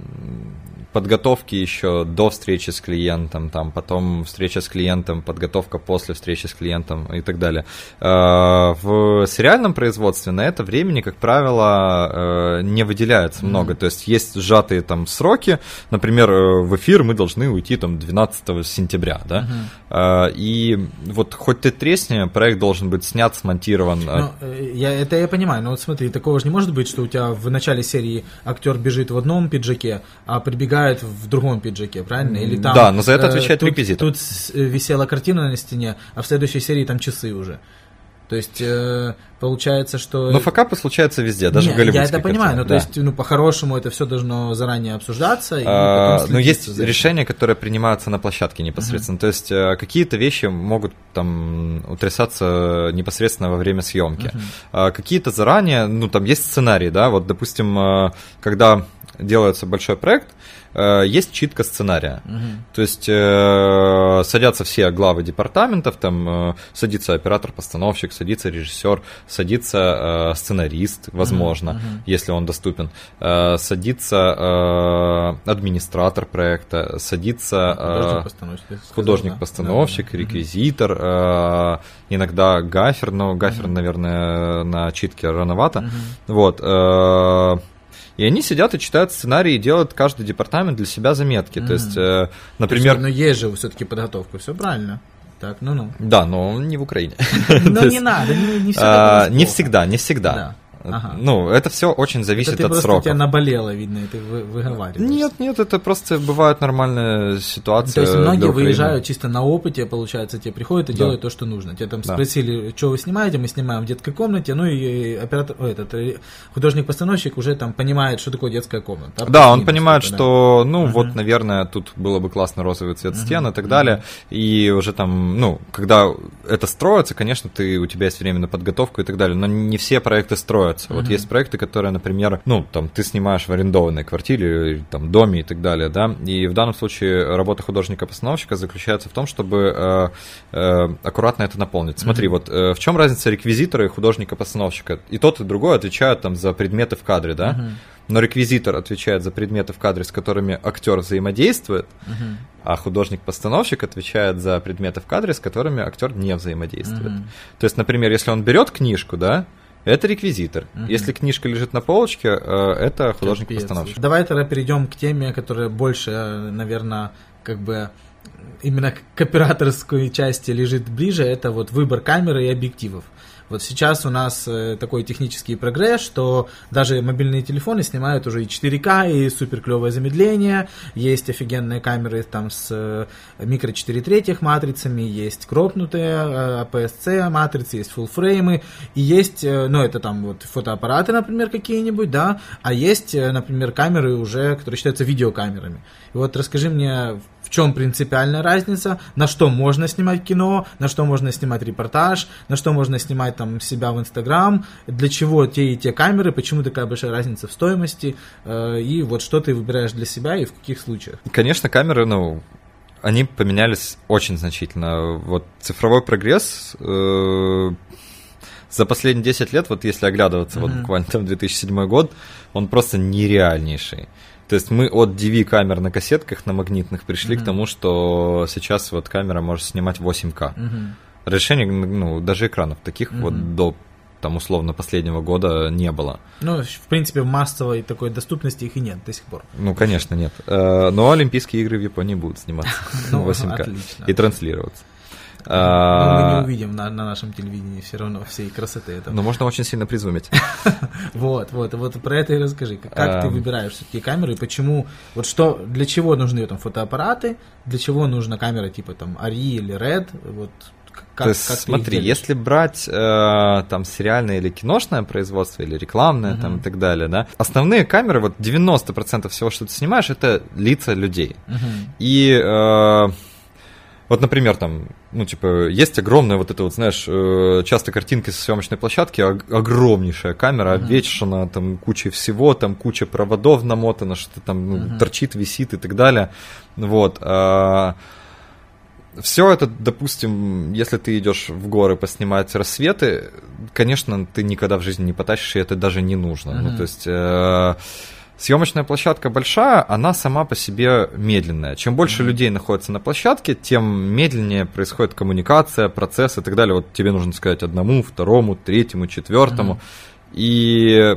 B: подготовки еще до встречи с клиентом, там, потом встреча с клиентом, подготовка после встречи с клиентом и так далее. Э, в сериальном производстве на это времени, как правило, э, не выделяется много. Mm-hmm. То есть есть сжатые там сроки. Например, э, в эфир мы должны уйти там 12 сентября, да? Mm-hmm. И вот хоть ты тресни, проект должен быть снят, смонтирован. Ну,
A: я, это я понимаю, но вот смотри, такого же не может быть, что у тебя в начале серии актер бежит в одном пиджаке, а прибегает играет в другом пиджаке, правильно? Или там, да, но за это э, отвечает э, тут, реквизитор. Тут висела картина на стене, а в следующей серии там часы уже. То есть э, получается, что. Но
B: факапы случаются везде, даже не, в Голливудской Я это понимаю, картине. Ну, но да. то есть,
A: ну, по-хорошему, это все должно заранее обсуждаться. И а, но ну, есть решения,
B: которые принимаются на площадке непосредственно. Uh-huh. То есть э, какие-то вещи могут там утрясаться непосредственно во время съемки. Uh-huh. А, какие-то заранее, ну, там есть сценарий, да, вот, допустим, э, когда делается большой проект, э, э, есть читка сценария. Угу. То есть э, садятся все главы департаментов, там э, садится оператор-постановщик, садится режиссер, садится э, сценарист, возможно, угу. если он доступен, э, садится э, администратор проекта, садится э, художник-постановщик, да, реквизитор, э, иногда гафер, но гафер, угу. наверное, на читке рановато. Угу. Вот. Э, и они сидят и читают сценарий и делают каждый департамент для себя заметки. Mm-hmm. То есть, э, например... То есть, но
A: есть же все-таки подготовка, все правильно. Так, ну-ну.
B: Да, но не в Украине. <laughs> Но ну, не надо, не а, всегда. Не всегда, не всегда. Ага. Ну, это все очень зависит это ты от просто срока. тебя
A: наболело, видно, и ты вы, выговариваешь. Нет, нет, это просто бывают
B: нормальные ситуации. То есть многие выезжают
A: чисто на опыте, получается, тебе приходят и да. делают то, что нужно. Тебя там да. спросили, что вы снимаете, мы снимаем в детской комнате, ну и оператор, э, этот э, художник-постановщик уже там понимает, что такое детская комната. Да, он понимает, что,
B: да. ну uh вот, наверное, тут было бы классно розовый цвет uh стен и так далее. И уже там, ну, когда это строится, конечно, ты у тебя есть время на подготовку и так далее, но не все проекты строят развиваются. Вот mm-hmm. есть проекты, которые, например, ну, там, ты снимаешь в арендованной квартире, э, там, доме и так далее, да, и в данном случае работа художника-постановщика заключается в том, чтобы э, э, аккуратно это наполнить. Смотри, mm-hmm. вот э, в чем разница реквизитора и художника-постановщика? И тот, и другой отвечают там за предметы в кадре, да? Mm-hmm но реквизитор отвечает за предметы в кадре, с которыми актер взаимодействует, угу. uh а художник-постановщик отвечает за предметы в кадре, с которыми актер не взаимодействует. Угу. uh То есть, например, если он берет книжку, да, это реквизитор. Uh -huh. Если книжка лежит на полочке, э, это художник-постановщик.
A: Давай тогда перейдем к теме, которая больше, э, наверное, как бы именно к операторской части лежит ближе, это вот выбор камеры и объективов. Вот сейчас у нас э, такой технический прогресс, что даже мобильные телефоны снимают уже и 4К, и супер клевое замедление, есть офигенные камеры там с э, микро 4 третьих матрицами, есть кропнутые APS-C э, а матрицы, есть full-фреймы и есть, ну это там вот фотоаппараты, например, какие-нибудь, да, а есть, например, камеры уже, которые считаются видеокамерами. И вот расскажи мне, в чем принципиальная разница, на что можно снимать кино, на что можно снимать репортаж, на что можно снимать там себя в Инстаграм, для чего те и те камеры, почему такая большая разница в стоимости, э, и вот что ты выбираешь для себя и в каких случаях.
B: Конечно, камеры, ну, они поменялись очень значительно. Вот цифровой прогресс... Э за последние 10 лет, вот если оглядываться, mm-hmm. вот буквально там 2007 год, он просто нереальнейший. То есть мы от DV камер на кассетках, на магнитных, пришли mm-hmm. к тому, что сейчас вот камера может снимать 8К. Mm-hmm. Разрешение, ну, даже экранов таких mm-hmm. вот до там условно последнего года не было.
A: Ну, в принципе, в массовой такой доступности их и нет до сих пор.
B: Ну, конечно, нет. Э, но Олимпийские игры в Японии будут сниматься 8К <laughs> ну, и транслироваться. А... Мы не
A: увидим на, на нашем телевидении все равно всей красоты этого. Но
B: можно очень сильно призумить. <laughs>
A: Вот, вот, вот про это и расскажи. Как ты выбираешь все-таки камеры почему, вот что, для чего нужны там фотоаппараты, для чего нужна камера типа там Ари или Red, вот как, То есть, как смотри, если
B: брать э, там сериальное или киношное производство, или рекламное uh-huh. там и так далее, да, основные камеры, вот 90% всего, что ты снимаешь, это лица людей. Uh-huh. И э, вот, например, там, ну, типа, есть огромная вот эта вот, знаешь, э, часто картинки со съемочной площадки, огромнейшая камера, uh-huh. обвешена там куча всего, там куча проводов намотана, что то там ну, uh-huh. торчит, висит и так далее. Вот. А, Все это, допустим, если ты идешь в горы поснимать рассветы, конечно, ты никогда в жизни не потащишь, и это даже не нужно. Uh-huh. Ну, то есть э, съемочная площадка большая, она сама по себе медленная. Чем больше людей находится на площадке, тем медленнее происходит коммуникация, процесс и так далее. Вот тебе нужно сказать одному, второму, третьему, четвертому. Mm-hmm. И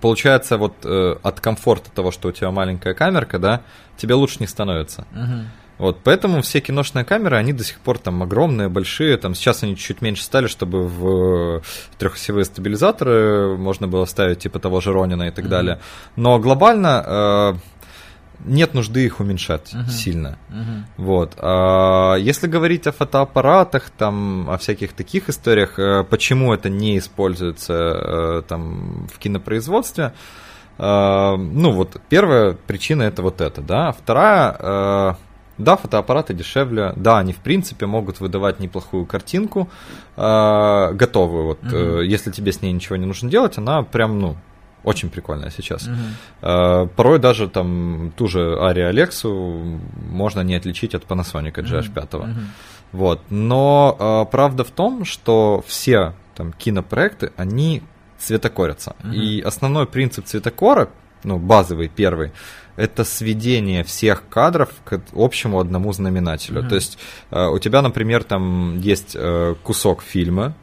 B: получается, вот э, от комфорта того, что у тебя маленькая камерка, да, тебе лучше не становится. Mm-hmm. Вот, поэтому все киношные камеры, они до сих пор там огромные, большие. Там сейчас они чуть меньше стали, чтобы в э, трехосевые стабилизаторы можно было ставить, типа того же Ронина и так mm-hmm. далее. Но глобально э, нет нужды их уменьшать uh-huh. сильно. Uh-huh. Вот. А если говорить о фотоаппаратах, там, о всяких таких историях, э, почему это не используется э, там в кинопроизводстве, ну вот первая причина это вот это, да. Вторая да, фотоаппараты дешевле, да, они в принципе могут выдавать неплохую картинку, э, готовую. Вот, mm-hmm. э, если тебе с ней ничего не нужно делать, она прям, ну, очень прикольная сейчас. Mm-hmm. Э, порой даже там ту же Ария Алексу можно не отличить от Panasonic GH5. Mm-hmm. Вот. Но э, правда в том, что все там кинопроекты, они цветокорятся. Mm-hmm. И основной принцип цветокора, ну, базовый, первый, это сведение всех кадров к общему одному знаменателю. Mm-hmm. То есть э, у тебя, например, там есть э, кусок фильма,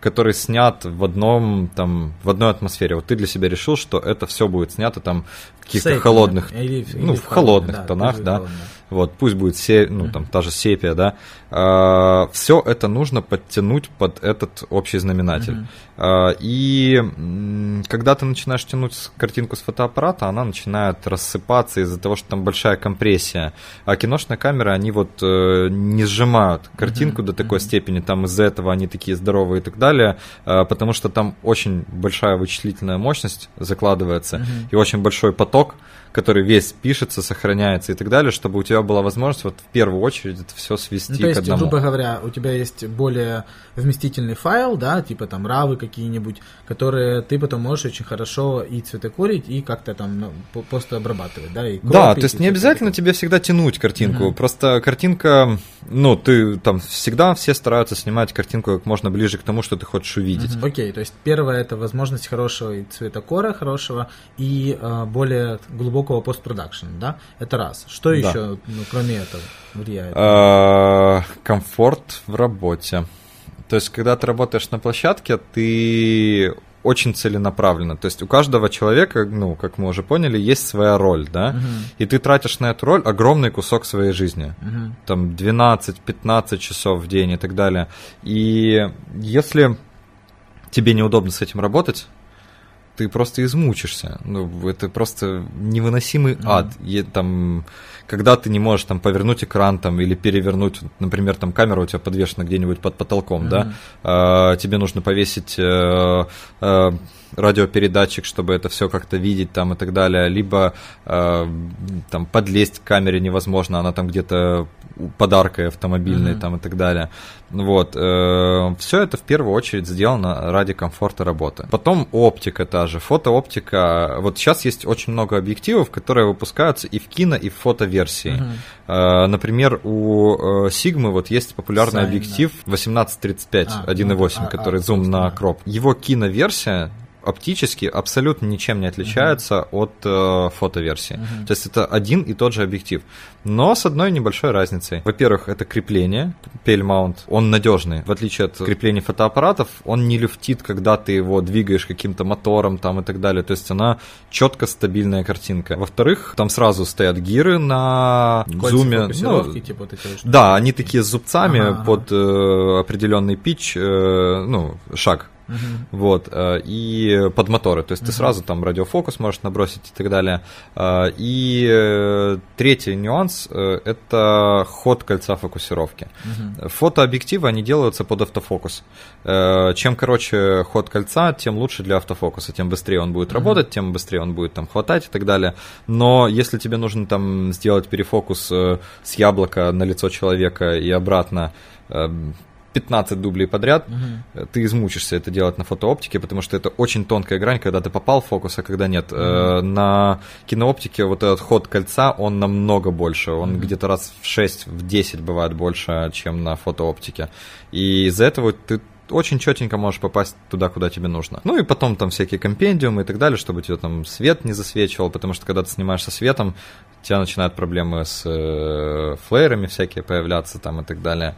B: который снят в одном там в одной атмосфере. Вот ты для себя решил, что это все будет снято там в каких-то Сейпе, холодных, или, ну или в холодных да, тонах, да. Холодно. Вот пусть будет се, ну там та же сепия, да. А, все это нужно подтянуть под этот общий знаменатель. Mm-hmm. И когда ты начинаешь тянуть картинку с фотоаппарата, она начинает рассыпаться из-за того, что там большая компрессия. А киношные камеры, они вот э, не сжимают картинку mm-hmm. до такой mm-hmm. степени, там из-за этого они такие здоровые и так далее, а, потому что там очень большая вычислительная мощность закладывается mm-hmm. и очень большой поток который весь пишется, сохраняется и так далее, чтобы у тебя была возможность вот в первую очередь это все свести ну, то есть одному. грубо
A: говоря, у тебя есть более вместительный файл, да, типа там равы какие-нибудь, которые ты потом можешь очень хорошо и цветокорить, и как-то там ну, просто обрабатывать, да, и кропить, Да, то есть не обязательно
B: тебе всегда тянуть картинку, Uh-huh. просто картинка, ну, ты там всегда все стараются снимать картинку как можно ближе к тому, что ты хочешь увидеть.
A: Угу. Uh-huh. Окей, то есть первое это возможность хорошего цветокора, хорошего и э, более глубокого постпродакшена, да, это раз. Что да. еще, ну, кроме этого, влияет?
B: комфорт в работе. То есть, когда ты работаешь на площадке, ты очень целенаправленно. То есть у каждого человека, ну, как мы уже поняли, есть своя роль, да? Угу. И ты тратишь на эту роль огромный кусок своей жизни. Угу. Там 12-15 часов в день и так далее. И если тебе неудобно с этим работать, ты просто измучишься. Ну, это просто невыносимый mm-hmm. ад. И, там, когда ты не можешь там повернуть экран там, или перевернуть, например, там камера у тебя подвешена где-нибудь под потолком, mm-hmm. да, а, тебе нужно повесить а, а, радиопередатчик, чтобы это все как-то видеть там и так далее, либо э, там подлезть к камере невозможно, она там где-то подаркой автомобильной mm-hmm. там и так далее. Вот, э, все это в первую очередь сделано ради комфорта работы. Потом оптика та же, фотооптика. Вот сейчас есть очень много объективов, которые выпускаются и в кино, и в фотоверсии. Mm-hmm. Э, например, у Sigma э, вот есть популярный Сайн, объектив да. 1835 а, 1.8, ну, а, а, который а, зум а, на кроп. Его киноверсия оптически абсолютно ничем не отличается mm-hmm. от э, фотоверсии. Mm-hmm. То есть это один и тот же объектив, но с одной небольшой разницей. Во-первых, это крепление, пельмаунт, он надежный. В отличие от крепления фотоаппаратов, он не люфтит, когда ты его двигаешь каким-то мотором там и так далее. То есть она четко стабильная картинка. Во-вторых, там сразу стоят гиры на Кольца зуме. Ну, типа, вот эти, да, они такие с зубцами ага, под э, определенный пич, э, ну, шаг Uh-huh. Вот, э, и под моторы. То есть uh-huh. ты сразу там радиофокус можешь набросить и так далее. Э, и э, третий нюанс – это ход кольца фокусировки. Uh-huh. Фотообъективы, они делаются под автофокус. Чем короче ход кольца, тем лучше для автофокуса. Тем быстрее он будет uh-huh. работать, тем быстрее он будет там хватать и так далее. Но если тебе нужно там сделать перефокус с яблока на лицо человека и обратно, 15 дублей подряд, угу. ты измучишься это делать на фотооптике, потому что это очень тонкая грань, когда ты попал в фокус, а когда нет. Угу. на кинооптике вот этот ход кольца, он намного больше, он угу. где-то раз в 6, в 10 бывает больше, чем на фотооптике. И из-за этого ты очень четенько можешь попасть туда, куда тебе нужно. Ну и потом там всякие компендиумы и так далее, чтобы тебе там свет не засвечивал, потому что когда ты снимаешь со светом, у тебя начинают проблемы с э, флеерами всякие появляться там и так далее.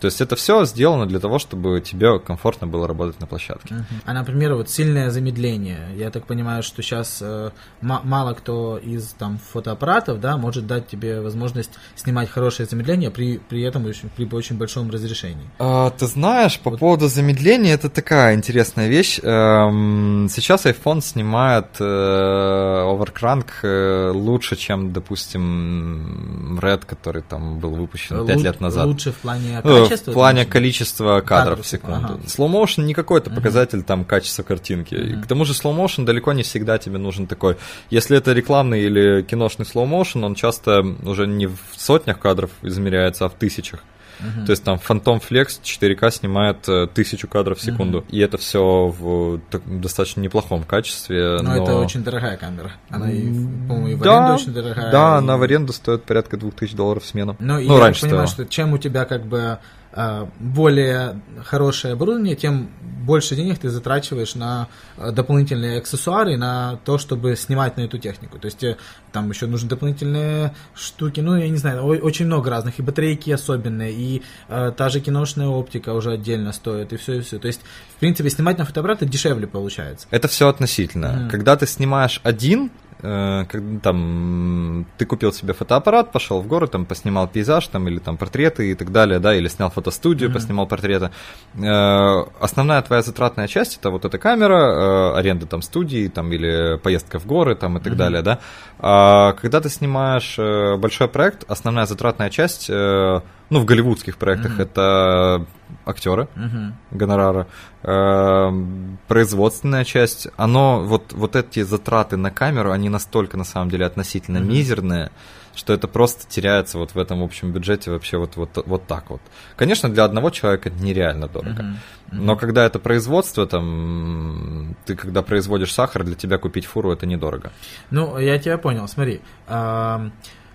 B: То есть это все сделано для того, чтобы тебе комфортно было работать на площадке.
A: А, например, вот сильное замедление. Я так понимаю, что сейчас э, мало кто из там фотоаппаратов, да, может дать тебе возможность снимать хорошее замедление при, при этом при очень большом разрешении.
B: А, ты знаешь, по вот. поводу замедления это такая интересная вещь. Эм, сейчас iPhone снимает э, overcrank э, лучше, чем, допустим, Red, который там был выпущен Лу 5 лет назад. Лучше в плане э, в плане количества кадров, кадров в секунду. Ага. Слоу-моушен не какой-то показатель там качества картинки. Угу. И к тому же слоу-моушен далеко не всегда тебе нужен такой. Если это рекламный или киношный слоу-моушен, он часто уже не в сотнях кадров измеряется, а в тысячах. Uh-huh. То есть там Phantom Flex 4К снимает э, тысячу кадров в секунду. Uh-huh. И это все в так, достаточно неплохом качестве. Но, но это очень
A: дорогая камера. Она, и, по-моему, и в да, аренду очень дорогая. Да, и... она в аренду стоит порядка
B: 2000 долларов смену. Но ну, и раньше понимаю, что
A: чем у тебя как бы Э, более хорошее оборудование, тем больше денег ты затрачиваешь на э, дополнительные аксессуары, на то, чтобы снимать на эту технику. То есть э, там еще нужны дополнительные штуки, ну я не знаю, очень много разных, и батарейки особенные, и э, та же киношная оптика уже отдельно стоит, и все, и все. То есть, в принципе, снимать на фотоаппарат дешевле получается.
B: Это все относительно. Mm. Когда ты снимаешь один, Э, когда, там, ты купил себе фотоаппарат, пошел в город, там, поснимал пейзаж, там, или там портреты и так далее, да, или снял фотостудию, mm-hmm. поснимал портреты. Э, основная твоя затратная часть это вот эта камера, э, аренда там студии, там, или поездка в горы, там, и так mm-hmm. далее, да. А когда ты снимаешь э, большой проект, основная затратная часть э, ну, в голливудских проектах mm-hmm. это актеры, mm-hmm. гонорара. Э, эм, производственная часть, оно, вот, вот эти затраты на камеру, они настолько, на самом деле, относительно mm-hmm. мизерные, что это просто теряется вот в этом общем бюджете вообще вот, вот, вот так вот. Конечно, для одного человека это нереально дорого. Uh-huh. Uh-huh. Но когда это производство, там, ты когда производишь сахар, для тебя купить фуру это недорого.
A: Ну, я тебя понял, смотри. А,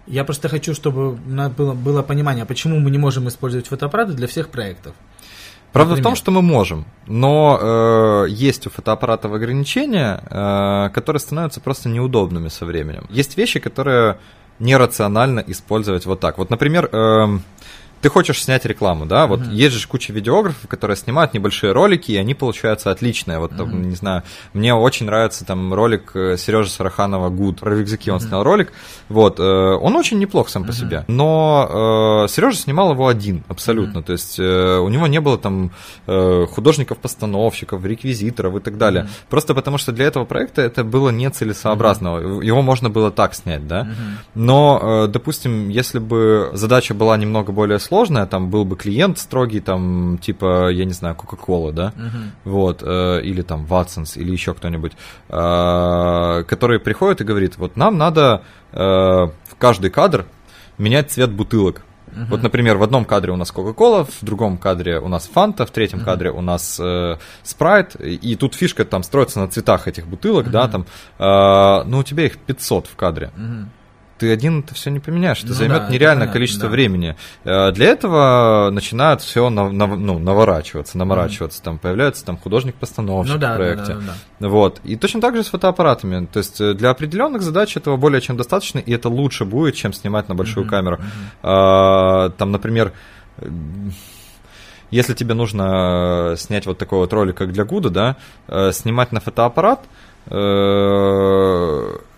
A: я просто хочу, чтобы было, было понимание, почему мы не можем использовать фотоаппараты для всех проектов. Правда Например. в том,
B: что мы можем, но э, есть у фотоаппаратов ограничения, э, которые становятся просто неудобными со временем. Есть вещи, которые нерационально использовать вот так. Вот, например, э, ты хочешь снять рекламу, да, вот mm-hmm. есть же куча видеографов, которые снимают небольшие ролики, и они получаются отличные, вот, mm-hmm. не знаю, мне очень нравится там ролик э, Сережи Сараханова «Гуд», про рюкзаки он mm-hmm. снял ролик, вот, э, он очень неплох сам mm-hmm. по себе, но э, Сережа снимал его один, абсолютно, mm-hmm. то есть э, у него не было там э, художников-постановщиков, реквизиторов и так далее, mm-hmm. просто потому что для этого проекта это было нецелесообразно, mm-hmm. его можно было так снять, да, mm-hmm. но, э, допустим, если бы задача была немного более сложной, сложная, там был бы клиент строгий, там, типа, я не знаю, Coca-Cola, да, угу. вот, э, или там Watsons, или еще кто-нибудь, э, который приходит и говорит, вот нам надо э, в каждый кадр менять цвет бутылок. Uh-huh. Вот, например, в одном кадре у нас Coca-Cola в другом кадре у нас Фанта, в третьем uh-huh. кадре у нас э, Спрайт, и тут фишка там строится на цветах этих бутылок, uh-huh. да, там, э, ну, у тебя их 500 в кадре. Uh-huh ты один это все не поменяешь, это ну, займет да, нереальное понятно, количество да. времени. Э, для этого начинает все на, на, ну, наворачиваться, наморачиваться, mm-hmm. там появляется там художник-постановщик ну, да, в проекте. Да, да, да, Вот. И точно так же с фотоаппаратами. То есть э, для определенных задач этого более чем достаточно, и это лучше будет, чем снимать на большую mm-hmm. камеру. Mm-hmm. А, там, например, если тебе нужно снять вот такой вот ролик, как для Гуда, да, снимать на фотоаппарат,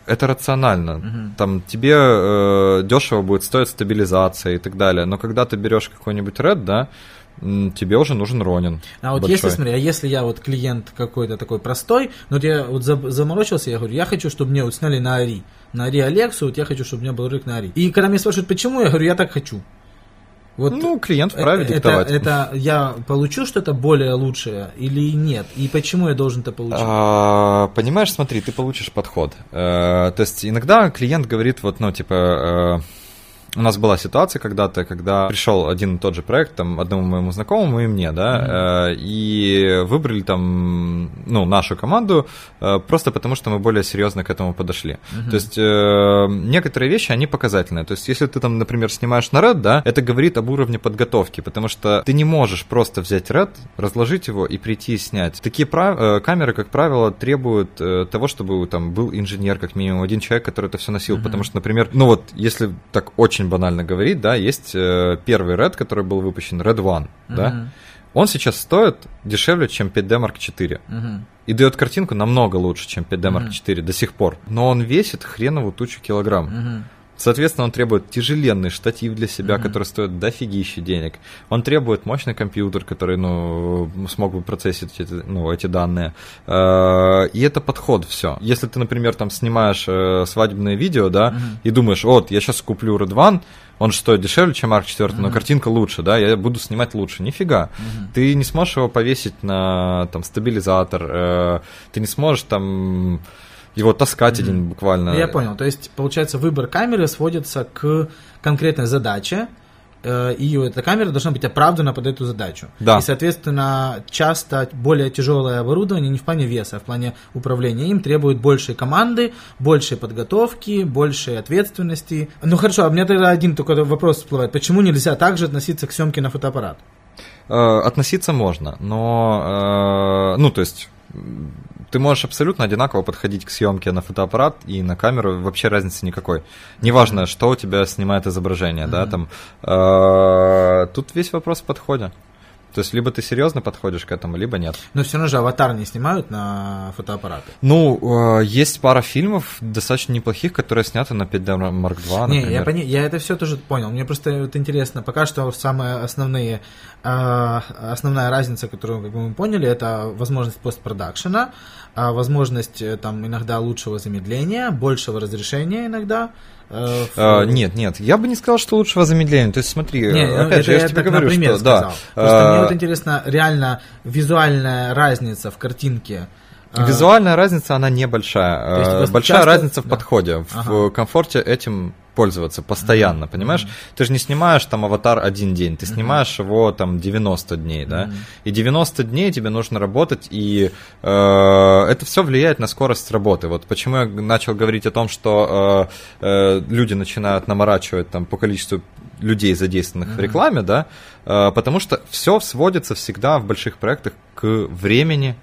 B: это рационально. Угу. Там тебе э, дешево будет стоить стабилизация и так далее. Но когда ты берешь какой-нибудь Red, да, тебе уже нужен Ронин. А вот большой. если, смотри,
A: а если я вот клиент какой-то такой простой, но вот я вот заморочился, я говорю, я хочу, чтобы мне вот сняли на Ари, на Ари Алексу, вот я хочу, чтобы у меня был рык на Ари. И когда меня спрашивают, почему, я говорю, я так хочу. Вот ну, клиент вправе это, диктовать. Это, это я получу что-то более лучшее или нет? И почему я должен это получить?
B: А, понимаешь, смотри, ты получишь подход. А, то есть иногда клиент говорит, вот, ну, типа... А у нас была ситуация когда-то, когда пришел один и тот же проект, там, одному моему знакомому и мне, да, mm-hmm. и выбрали там, ну, нашу команду э, просто потому, что мы более серьезно к этому подошли. Mm-hmm. То есть э, некоторые вещи, они показательные. То есть если ты там, например, снимаешь на Red, да, это говорит об уровне подготовки, потому что ты не можешь просто взять Red, разложить его и прийти и снять. Такие прав... камеры, как правило, требуют того, чтобы там был инженер, как минимум, один человек, который это все носил, mm-hmm. потому что, например, ну вот, если так очень очень банально говорить, да, есть э, первый Red, который был выпущен, Red One, mm-hmm. да, он сейчас стоит дешевле, чем 5D Mark 4. Mm-hmm. И дает картинку намного лучше, чем 5D Mark 4 mm-hmm. до сих пор. Но он весит хреновую тучу килограмм. Mm-hmm. Соответственно, он требует тяжеленный штатив для себя, mm-hmm. который стоит дофигища денег. Он требует мощный компьютер, который, ну, смог бы процессить эти, ну, эти данные. Э, и это подход все. Если ты, например, там снимаешь э, свадебное видео, да, mm-hmm. и думаешь, вот, я сейчас куплю Red One, он же стоит дешевле, чем Mark 4, mm-hmm. но картинка лучше, да, я буду снимать лучше. Нифига. Mm-hmm. Ты не сможешь его повесить на, там, стабилизатор, э, ты не сможешь, там, его таскать mm-hmm. один буквально. Я
A: понял. То есть, получается, выбор камеры сводится к конкретной задаче, э, и эта камера должна быть оправдана под эту задачу. Да. И, соответственно, часто более тяжелое оборудование не в плане веса, а в плане управления им требует большей команды, большей подготовки, большей ответственности. Ну хорошо, а у меня тогда один только вопрос всплывает. Почему нельзя также относиться к съемке на фотоаппарат?
B: Э, относиться можно, но, э, ну, то есть ты можешь абсолютно одинаково подходить к съемке на фотоаппарат и на камеру, вообще разницы никакой. Неважно, что у тебя снимает изображение, да, там. А, тут весь вопрос в подходе. То есть либо ты серьезно подходишь к этому, либо нет.
A: Но все равно же аватар не снимают на фотоаппараты.
B: Ну, э, есть пара фильмов достаточно неплохих, которые сняты на 5D Mark II, например. Не, я, пони...
A: я это все тоже понял. Мне просто вот интересно, пока что самые основные, э, основная разница, которую как мы поняли, это возможность постпродакшена, э, возможность э, там иногда лучшего замедления, большего разрешения иногда. Э,
B: а, нет, нет, я бы не сказал, что лучшего замедления. То есть, смотри, не, ну, опять это, же, я, я тебе говорю, что сказал. да. Просто а... мне вот
A: интересно реально визуальная разница в картинке. А. Визуальная
B: разница, она небольшая. То есть, э, Большая часто... разница в да. подходе. Ага. В комфорте этим пользоваться постоянно, mm-hmm. понимаешь? Ты же не снимаешь там аватар один день, ты снимаешь mm-hmm. его там 90 дней, да? Mm-hmm. И 90 дней тебе нужно работать, и э, это все влияет на скорость работы. Вот почему я начал говорить о том, что э, э, люди начинают наморачивать там по количеству людей задействованных mm-hmm. в рекламе, да? Э, потому что все сводится всегда в больших проектах к времени,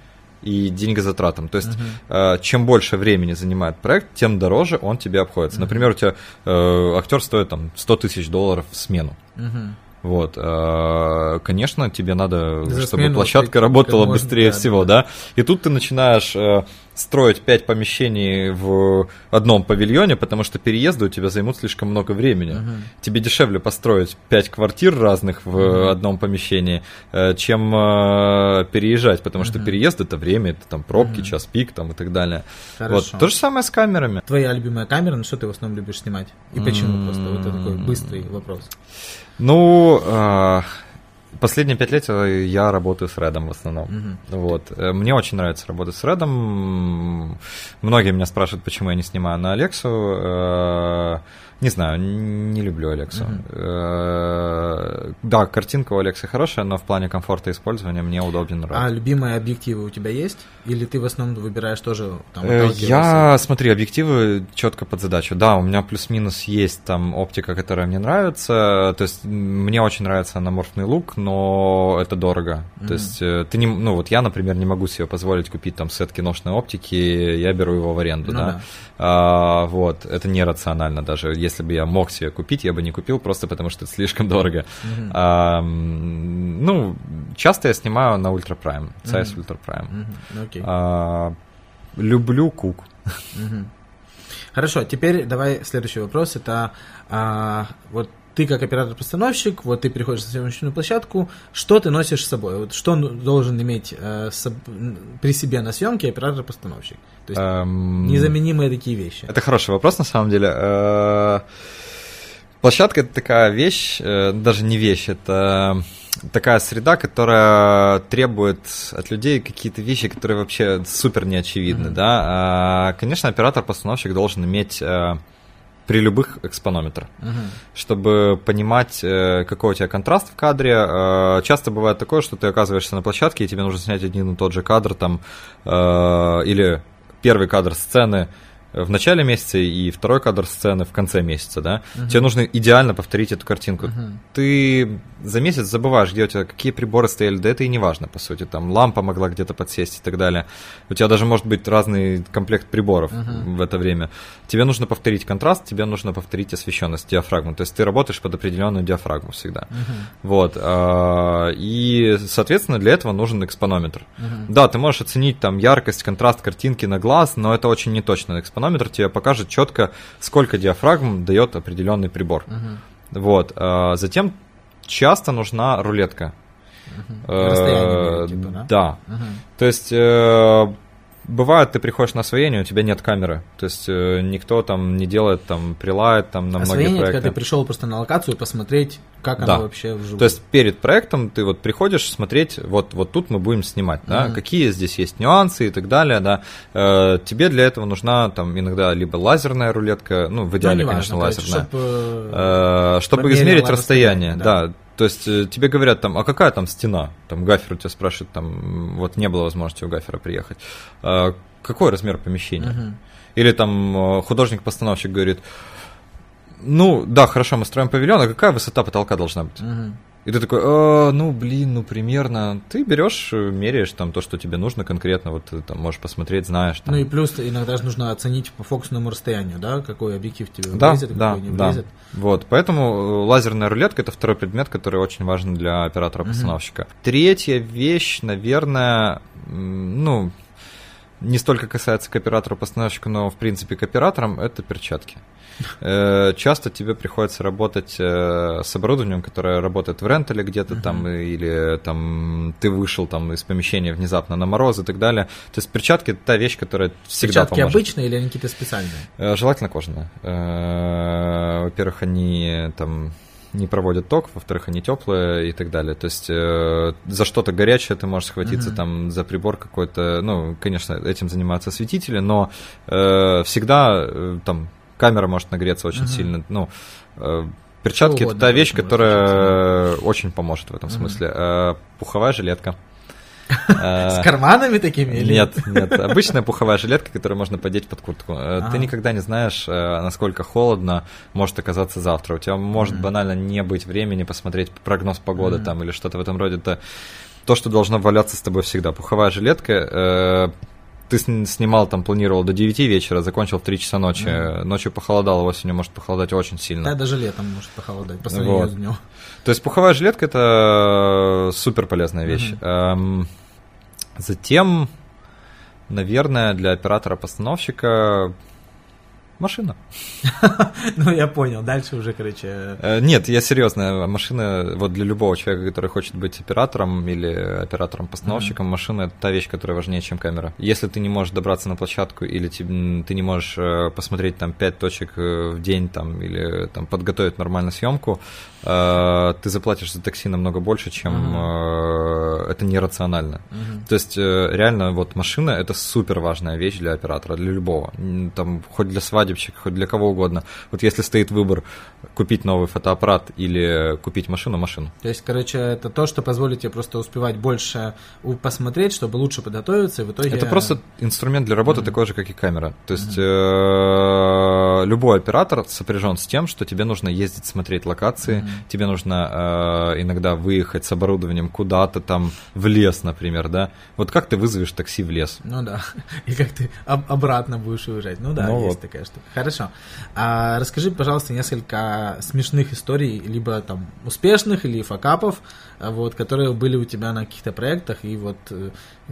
B: и деньгозатратам. То есть, uh-huh. чем больше времени занимает проект, тем дороже он тебе обходится. Uh-huh. Например, у тебя э, актер стоит там 100 тысяч долларов в смену. Uh-huh. Вот, э, конечно, тебе надо, За чтобы смену, площадка работала быстрее да, всего, да. да. И тут ты начинаешь э, строить пять помещений в одном павильоне, потому что переезды у тебя займут слишком много времени. uh Тебе дешевле построить пять квартир разных в uh одном помещении, э, чем переезжать, потому uh что переезд это время, это там пробки, uh час пик там и так далее. Хорошо. Вот. То же самое
A: с камерами. Твоя любимая камера, на что ты в основном любишь снимать? И почему mm-hmm. просто? Вот это такой быстрый вопрос.
B: Ну, э, последние пять лет э, я работаю с Редом в основном. mm Вот. Э, мне очень нравится работать с Редом. Многие меня спрашивают, почему я не снимаю на Алексу. Не знаю, не люблю Алексу. Э, да, картинка у Алексы хорошая, но в плане комфорта использования мне удобнее нравится.
A: А любимые объективы у тебя есть? Или ты в основном выбираешь тоже там э, Я,
B: смотри, объективы четко под задачу. Да, у меня плюс-минус есть там оптика, которая мне нравится. То есть мне очень нравится аноморфный лук, но это дорого. То есть э, ты не... Ну вот я, например, не могу себе позволить купить там сет киношной оптики, я беру его в аренду, ну да. А, вот, это нерационально даже. Если если бы я мог себе купить, я бы не купил просто потому, что это слишком дорого. Mm-hmm. А, ну, часто я снимаю на Ultra Prime, CS mm-hmm. Ultra Prime. Mm-hmm. Okay. А, люблю кук. Mm-hmm.
A: Хорошо, теперь давай следующий вопрос. Это а, вот ты как оператор-постановщик, вот ты приходишь на съемочную площадку, что ты носишь с собой? Вот что должен иметь э, со, при себе на съемке оператор-постановщик?
B: То есть эм... незаменимые
A: такие вещи. Это
B: хороший вопрос, на самом деле. Э, площадка — это такая вещь, э, даже не вещь, это такая среда, которая требует от людей какие-то вещи, которые вообще супер неочевидны, mm-hmm. да. А, конечно, оператор-постановщик должен иметь э, при любых экспонометрах, угу. чтобы понимать, э, какой у тебя контраст в кадре. Э, часто бывает такое, что ты оказываешься на площадке, и тебе нужно снять один и тот же кадр там, э, или первый кадр сцены, в начале месяца и второй кадр сцены в конце месяца, да, угу. тебе нужно идеально повторить эту картинку. Угу. Ты за месяц забываешь, где у тебя какие приборы стояли, да это и не важно, по сути, там лампа могла где-то подсесть и так далее. У тебя даже может быть разный комплект приборов угу. в это время. Тебе нужно повторить контраст, тебе нужно повторить освещенность, диафрагму. То есть ты работаешь под определенную диафрагму всегда. Угу. Вот. А, и, соответственно, для этого нужен экспонометр. Угу. Да, ты можешь оценить там яркость, контраст картинки на глаз, но это очень неточно. экспонометр фонометр тебе покажет четко, сколько диафрагм дает определенный прибор. Угу. Вот. А затем часто нужна рулетка. Угу. Э, типа, да. да. Угу. То есть э, бывает, ты приходишь на освоение, у тебя нет камеры. То есть э, никто там не делает там прилайт там на освоение, многие проекты. когда ты
A: пришел просто на локацию посмотреть, как да. она вообще вживую. То есть
B: перед проектом ты вот приходишь смотреть, вот, вот тут мы будем снимать, да, mm-hmm. какие здесь есть нюансы и так далее, да. Э, тебе для этого нужна там иногда либо лазерная рулетка, ну, в ну, идеале, ну, важно, конечно, лазерная, короче, чтобы, э, э, чтобы измерить расстояние, да. да. То есть э, тебе говорят там, а какая там стена? Там Гафер у тебя спрашивает, там вот не было возможности у Гафера приехать. А какой размер помещения? Угу. Или там э, художник-постановщик говорит, ну да, хорошо, мы строим павильон, а какая высота потолка должна быть? Угу. И ты такой, э, ну блин, ну примерно. Ты берешь, э, меряешь там то, что тебе нужно конкретно, вот ты э, там можешь посмотреть, знаешь.
A: Там. Ну и плюс иногда же нужно оценить по фокусному расстоянию, да, какой объектив тебе влезет, да, какой не влезет. да. влезет.
B: Вот, поэтому э, лазерная рулетка это второй предмет, который очень важен для оператора-постановщика. Угу. Третья вещь, наверное, ну, не столько касается к оператору-постановщику, но в принципе к операторам, это перчатки. Э, часто тебе приходится работать э, с оборудованием, которое работает в рентале где-то там, или там ты вышел там из помещения внезапно на мороз и так далее. То есть перчатки та вещь, которая всегда перчатки поможет.
A: обычные или они какие-то специальные?
B: Э, желательно кожаные. Во-первых, они там не проводят ток, во-вторых, они теплые и так далее. То есть э, за что-то горячее ты можешь схватиться, uh-huh. там за прибор какой-то. Ну, конечно, этим занимаются осветители, но э, всегда э, там камера может нагреться очень uh сильно. Ну, э, перчатки Что это та вещь, которая очень поможет в этом uh смысле. Э, пуховая жилетка. <laughs> С э, карманами такими? Или? Нет, <laughs> нет. Обычная пуховая жилетка, которую можно подеть под куртку. А-а-а. Э, ты никогда не знаешь, э, насколько холодно может оказаться завтра. У тебя может а а банально не быть времени посмотреть прогноз погоды а а там или что-то в этом роде. Это то, что должно валяться с тобой всегда. Пуховая жилетка ты снимал, там, планировал до 9 вечера, закончил в 3 часа ночи. Да. Э, ночью похолодало, осенью может похолодать очень сильно. Да, даже
A: летом может похолодать, по сравнению вот. с днем.
B: То есть пуховая жилетка – это э, супер полезная вещь. Угу. Эм, затем, наверное, для оператора-постановщика
A: машина. <laughs> Ну, я понял, дальше уже, короче...
B: Э, нет, я серьезно, машина, вот для любого человека, который хочет быть оператором или оператором-постановщиком, машина — это та вещь, которая важнее, чем камера. Если ты не можешь добраться на площадку или ты не можешь э, посмотреть там пять точек э, в день там или там подготовить нормально съемку, ты заплатишь за такси намного больше, чем это нерационально. То есть реально вот машина — это супер важная вещь для оператора, для любого. Там хоть для свадьбы, свадебщика, хоть для кого угодно. Вот если стоит выбор купить новый фотоаппарат или купить машину, машину.
A: То есть, короче, это то, что позволит тебе просто успевать больше посмотреть, чтобы лучше подготовиться, и в итоге... Это просто
B: инструмент для работы mm-hmm. такой же, как и камера. То есть mm-hmm. любой оператор сопряжен с тем, что тебе нужно ездить смотреть локации, mm-hmm. тебе нужно э, иногда выехать с оборудованием куда-то там в лес, например, да. Вот как ты вызовешь такси в лес?
A: Ну да. <laughs> И как ты об- обратно будешь уезжать. Ну да, ну, есть вот. такая штука. Хорошо. А, расскажи, пожалуйста, несколько смешных историй, либо там успешных, или факапов, а, вот, которые были у тебя на каких-то проектах, и вот э,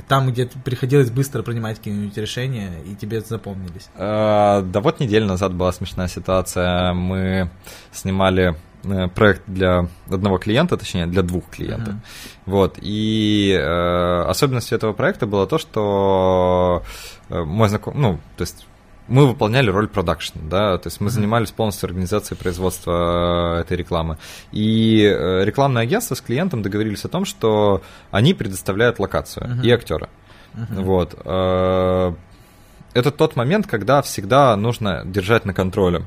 A: там, где приходилось быстро принимать какие-нибудь решения, и тебе запомнились.
B: А, да вот неделю назад была смешная ситуация. Мы снимали э, проект для одного клиента, точнее для двух клиентов. Uh-huh. Вот и э, особенностью этого проекта было то, что э, мой знаком, ну то есть мы выполняли роль продакшн, да, то есть мы занимались полностью организацией производства э, этой рекламы. И э, рекламное агентство с клиентом договорились о том, что они предоставляют локацию uh-huh. и актера. Uh-huh. Вот. Э, это тот момент, когда всегда нужно держать на контроле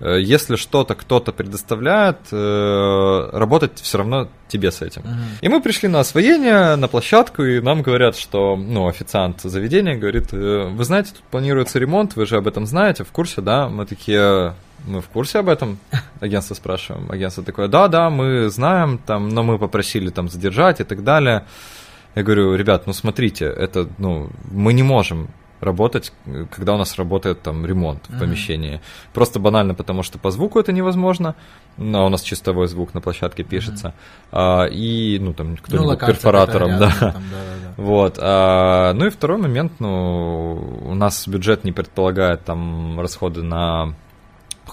B: Э, если что-то кто-то предоставляет, э, работать все равно тебе с этим. Uh-huh. И мы пришли на освоение, на площадку, и нам говорят, что, ну, официант заведения говорит, «Э, вы знаете, тут планируется ремонт, вы же об этом знаете, в курсе, да? Мы такие, мы в курсе об этом? <laughs> Агентство спрашиваем. Агентство такое, да, да, мы знаем, там, но мы попросили там задержать и так далее. Я говорю, ребят, ну смотрите, это, ну, мы не можем работать, э, когда у нас работает там ремонт в uh-huh. помещении. Просто банально, потому что по звуку это невозможно, но у нас чистовой звук на площадке пишется, uh-huh. а, и, ну, там, ну, кто-нибудь ну, перфоратором, да. Там, да, да, да. Вот. А, ну и второй момент, ну, у нас бюджет не предполагает там расходы на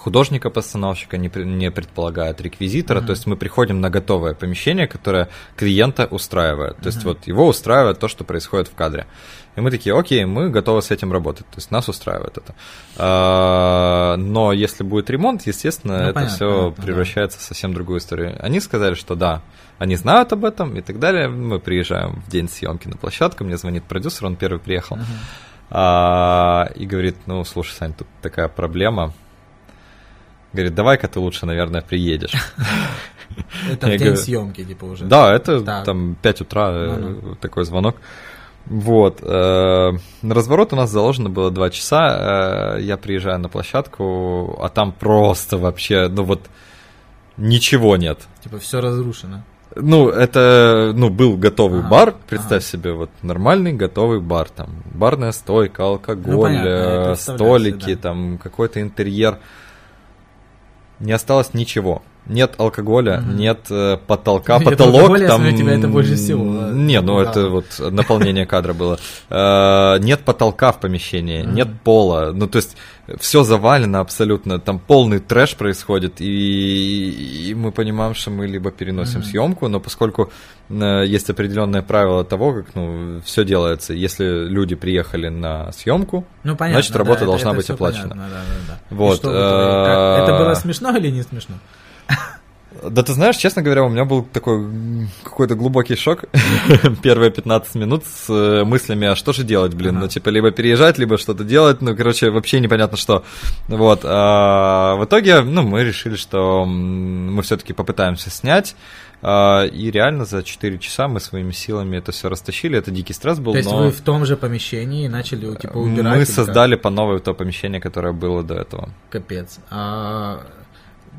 B: художника-постановщика, не, не предполагает реквизитора. Mm-hmm. То есть мы приходим на готовое помещение, которое клиента устраивает. То mm-hmm. есть вот его устраивает то, что происходит в кадре. И мы такие, окей, мы готовы с этим работать. То есть нас устраивает это. А, но если будет ремонт, естественно, ну, это понятно, все понятно, превращается да. в совсем другую историю. Они сказали, что да, они знают об этом и так далее. Мы приезжаем в день съемки на площадку, мне звонит продюсер, он первый приехал. Uh-huh. И говорит, ну, слушай, Сань, тут такая проблема, Говорит, давай-ка ты лучше, наверное, приедешь. <laughs> Это в день съемки, типа, уже. Да, это там 5 утра э, ну, ну. такой звонок. Вот. Э, на разворот у нас заложено было 2 часа. Э, я приезжаю на площадку, а там просто вообще, ну вот, ничего нет.
A: Типа, все разрушено.
B: Ну, это, ну, был готовый а, бар, представь а. себе, вот нормальный готовый бар, там, барная стойка, алкоголь, ну, понятно, столики, да. там, какой-то интерьер не осталось ничего нет алкоголя, mm-hmm. нет э, потолка, <laughs> нет потолок алкоголя, там. Я тебя это больше всего. Э, не, ну да. это вот наполнение кадра было. Э, нет потолка в помещении, mm-hmm. нет пола, ну то есть все завалено абсолютно, там полный трэш происходит, и, и мы понимаем, что мы либо переносим mm-hmm. съемку, но поскольку э, есть определенное правило того, как ну все делается, если люди приехали на съемку, ну, значит работа да, должна это, это быть оплачена. Понятно, да, да, да. Вот. Что, э, это было
A: смешно или не смешно?
B: <laughs> Да ты знаешь, честно говоря, у меня был такой какой-то глубокий шок <laughs> первые 15 минут с э, мыслями, а что же делать, блин, ну типа либо переезжать, либо что-то делать, ну короче, вообще непонятно что. Вот, а в итоге, ну мы решили, что мы все-таки попытаемся снять, а, и реально за 4 часа мы своими силами это все растащили. Это дикий стресс был. То есть вы в
A: том же помещении начали типа убирать? Мы создали
B: по новой то помещение, которое было до этого.
A: Капец. А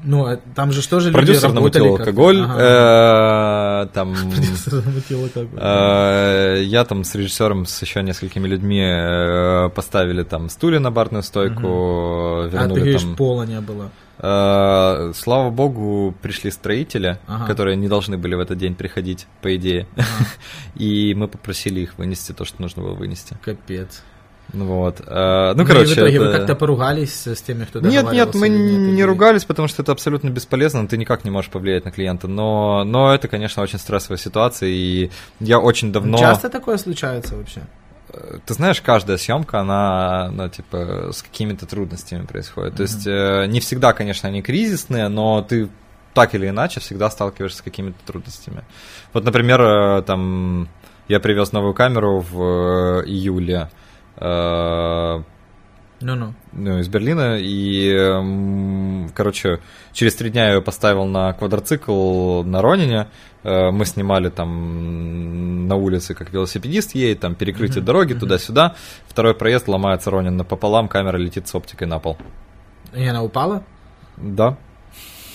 A: ну, а там же что же э, <laughs> Продюсер намутил алкоголь. Там... Продюсер намутил
B: алкоголь. Я там с режиссером, с еще несколькими людьми э, поставили там стулья на барную стойку. А ты говоришь, пола не было. Э, слава богу, пришли строители, ага. которые не должны были в этот день приходить, по идее. Ага. <laughs> И мы попросили их вынести то, что нужно было вынести. Капец. Вот. Э, ну, ну, короче. И в итоге это... вы как-то поругались с теми, кто Нет, нет, мы не или... ругались, потому что это абсолютно бесполезно, ты никак не можешь повлиять на клиента. Но, но это, конечно, очень стрессовая ситуация, и я очень ну, давно. Часто
A: такое случается вообще?
B: Э, ты знаешь, каждая съемка, она, ну, типа, с какими-то трудностями происходит. Mm-hmm. То есть, э, не всегда, конечно, они кризисные, но ты так или иначе всегда сталкиваешься с какими-то трудностями. Вот, например, э, там, я привез новую камеру в э, июле ну, ну. ну, из Берлина. И, эм, короче, через три дня я ее поставил на квадроцикл на Ронине. Э, мы снимали там на улице, как велосипедист едет, там перекрытие mm-hmm. дороги mm-hmm. туда-сюда. Второй проезд ломается Ронин пополам, камера летит с оптикой на пол.
A: И она упала? Да.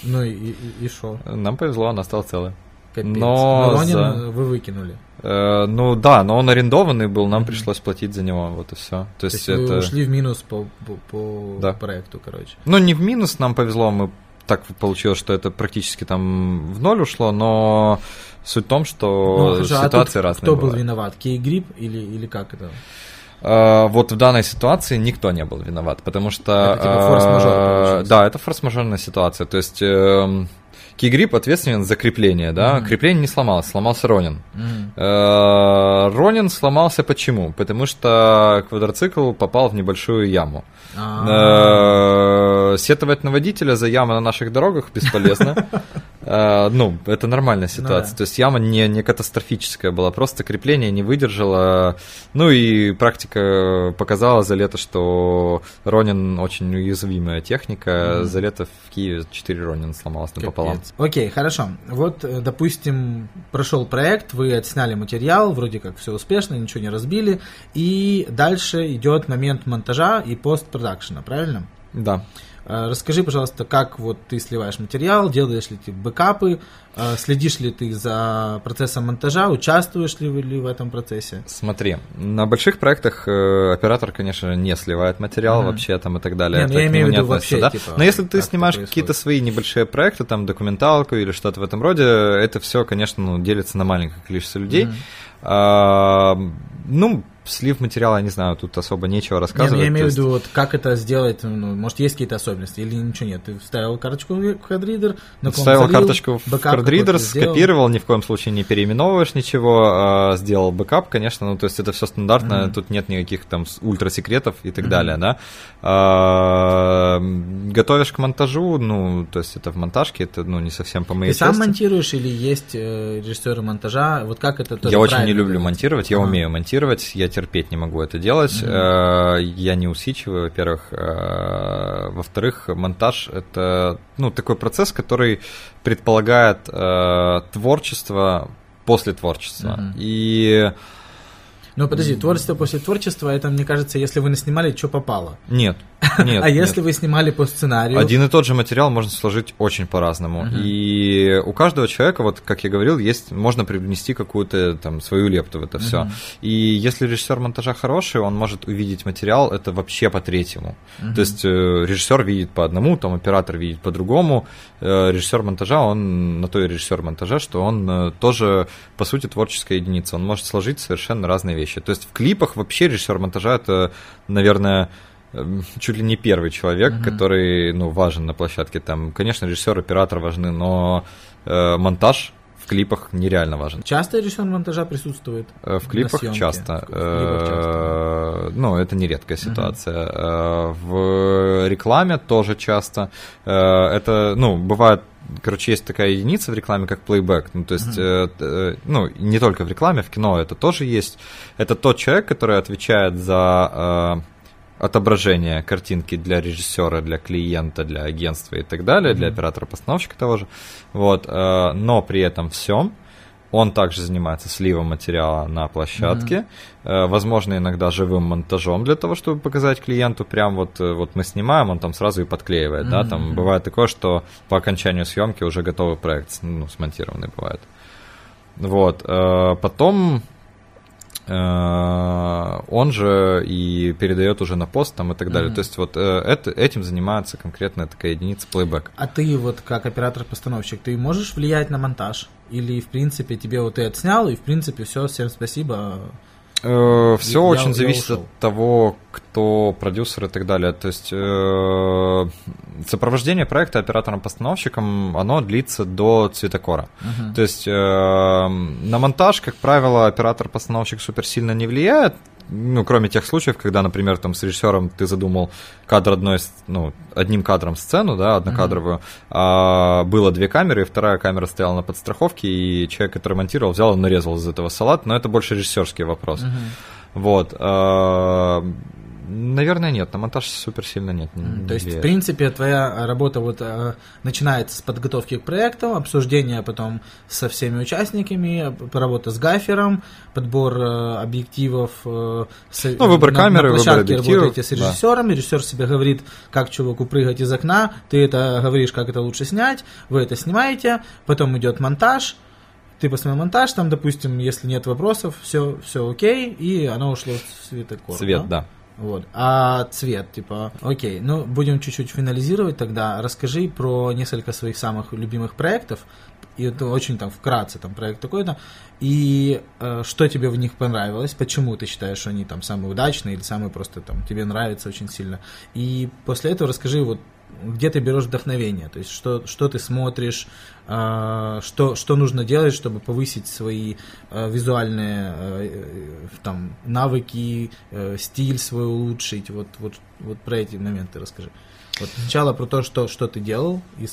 A: Ну и, и, и шо?
B: Нам повезло, она стала целая. Капец. Но, Но Ронин за... Э, вы выкинули. Э, ну да, но он арендованный был, нам пришлось платить за него, вот и все. То, То есть, есть это... вы ушли
A: в минус по, по, по да. проекту, короче.
B: Ну не в минус, нам повезло, мы так получилось, что это практически там в ноль ушло, но суть в том, что ну, хорошо, а ситуации а разные. Кто бывают. был
A: виноват? кейгрип или, или как это?
B: Э, вот в данной ситуации никто не был виноват, потому что... Это типа форс-мажор. Э, Получается. Да, это форс-мажорная ситуация. То есть эм, Кигрип ответственен за крепление, да? Mm-hmm. Крепление не сломалось, сломался Ронин. Mm-hmm. Ронин сломался почему? Потому что квадроцикл попал в небольшую яму. А. Э, сетовать на водителя за ямы на наших дорогах бесполезно. <laughs> А, ну, это нормальная ситуация. да. То есть яма не, не катастрофическая была, просто крепление не выдержало. Ну и практика показала за лето, что Ронин очень уязвимая техника. mm За лето в Киеве 4 Ронина сломалось напополам. Капец.
A: Окей, хорошо. Вот, э, допустим, прошел проект, вы отсняли материал, вроде как все успешно, ничего не разбили. И дальше идет момент монтажа и постпродакшена, правильно? Да. Yeah. Э, расскажи, пожалуйста, как вот ты сливаешь материал, делаешь ли ты бэкапы, э, следишь ли ты за процессом монтажа, участвуешь ли вы ли в этом процессе?
B: Смотри, на больших проектах э, оператор, конечно, не сливает материал mm-hmm. вообще там и так далее. Нет, ну я имею в виду вообще, да? типа, Но если ты снимаешь какие-то свои небольшие проекты, там документалку или что-то в этом роде, это все, конечно, ну, делится на маленькое количество людей. Mm-hmm. А, ну, слив материала, я не знаю, тут особо нечего ну, рассказывать. Нет, я имею в виду,
A: вот как это сделать, ну, может, есть какие-то особенности или ничего нет. Ты вставил карточку в хардридер, Вставил залил, карточку в хардридер, скопировал,
B: ни в коем случае не переименовываешь ничего, э, сделал бэкап, конечно, ну, то есть это все стандартно, mm-hmm. тут нет никаких там ультрасекретов и так mm-hmm. далее, да. Э, готовишь к монтажу, ну, то есть это в монтажке, это, ну, не совсем по моей Ты части. сам
A: монтируешь или есть э, режиссеры монтажа? Вот как это Я очень не люблю
B: делать? монтировать, я uh-huh. умею монтировать, я терпеть не могу это делать. Mm-hmm. Я не усидчивый, во-первых. Э, во-вторых, монтаж — это ну, такой процесс, который предполагает э, творчество после творчества. Mm-hmm. И
A: но подожди, творчество после творчества, это, мне кажется, если вы наснимали, что попало. Нет. <laughs> Нет, а нет. если вы снимали по сценарию? Один
B: и тот же материал можно сложить очень по-разному. Uh-huh. И у каждого человека, вот как я говорил, есть можно привнести какую-то там свою лепту в это все. Uh-huh. И если режиссер монтажа хороший, он может увидеть материал это вообще по-третьему. Uh-huh. То есть э, режиссер видит по одному, там оператор видит по-другому. Э, режиссер монтажа, он на то и режиссер монтажа, что он э, тоже, по сути, творческая единица. Он может сложить совершенно разные вещи вещи. То есть в клипах вообще режиссер монтажа это, наверное, эм, чуть ли не первый человек, mm который ну, важен на площадке. Там, конечно, режиссер, оператор важны, но э, монтаж в клипах нереально важен. Часто
A: режиссер монтажа присутствует?
B: Э, в клипах часто. В клипах э, часто. Ну, это нередкая ситуация. Uh-huh. В рекламе тоже часто. Это, ну, бывает короче, есть такая единица в рекламе, как плейбэк. Ну, то есть, mm-hmm. э, ну, не только в рекламе, в кино это тоже есть. Это тот человек, который отвечает за э, отображение картинки для режиссера, для клиента, для агентства и так далее, mm-hmm. для оператора-постановщика того же. Вот, э, но при этом всем он также занимается сливом материала на площадке, mm-hmm. возможно, иногда живым монтажом для того, чтобы показать клиенту прям вот, э, вот мы снимаем, он там сразу и подклеивает, mm-hmm. да, там бывает такое, что по окончанию съемки уже готовый проект, ну, смонтированный бывает. Вот, э, потом Э, он же и передает уже на пост там и так далее. Mm-hmm. То есть вот э, это, этим занимается конкретная такая единица плейбэк.
A: А ты вот как оператор-постановщик, ты можешь влиять на монтаж? Или в принципе тебе вот ты отснял и в принципе все, всем спасибо, Э, Все я, очень я зависит ушел.
B: от того, кто продюсер и так далее. То есть э, сопровождение проекта оператором-постановщиком, оно длится до цветокора. Угу. То есть э, на монтаж, как правило, оператор-постановщик супер сильно не влияет, ну, кроме тех случаев, когда, например, там с режиссером ты задумал кадр одной, ну, одним кадром сцену, да, однокадровую, mm-hmm. а было две камеры, и вторая камера стояла на подстраховке, и человек, который монтировал, взял и нарезал из этого салат, но это больше режиссерский вопрос. Mm-hmm. Вот. А, Наверное, нет. На монтаж супер сильно нет. Не То есть, в
A: принципе, твоя работа вот э, начинается с подготовки к проекту, обсуждения потом со всеми участниками, работа с гафером, подбор э, объективов, э, с, ну, выбор на, камеры, на площадке выбор объективов, работаете с режиссером, да. режиссер себе говорит, как чуваку прыгать из окна, ты это говоришь, как это лучше снять, вы это снимаете, потом идет монтаж, ты посмотрел монтаж, там, допустим, если нет вопросов, все, все окей, и оно ушло в цветокор. Свет, да. да. Вот. А цвет, типа, окей, ну будем чуть-чуть финализировать тогда. Расскажи про несколько своих самых любимых проектов. И это очень там вкратце, там проект такой-то. И э, что тебе в них понравилось, почему ты считаешь, что они там самые удачные или самые просто там тебе нравятся очень сильно. И после этого расскажи вот где ты берешь вдохновение, то есть что, что ты смотришь, а, что, что нужно делать, чтобы повысить свои а, визуальные а, э, там, навыки, э, стиль свой улучшить. Вот, вот, вот про эти моменты расскажи. Вот сначала про то, что, что ты делал, и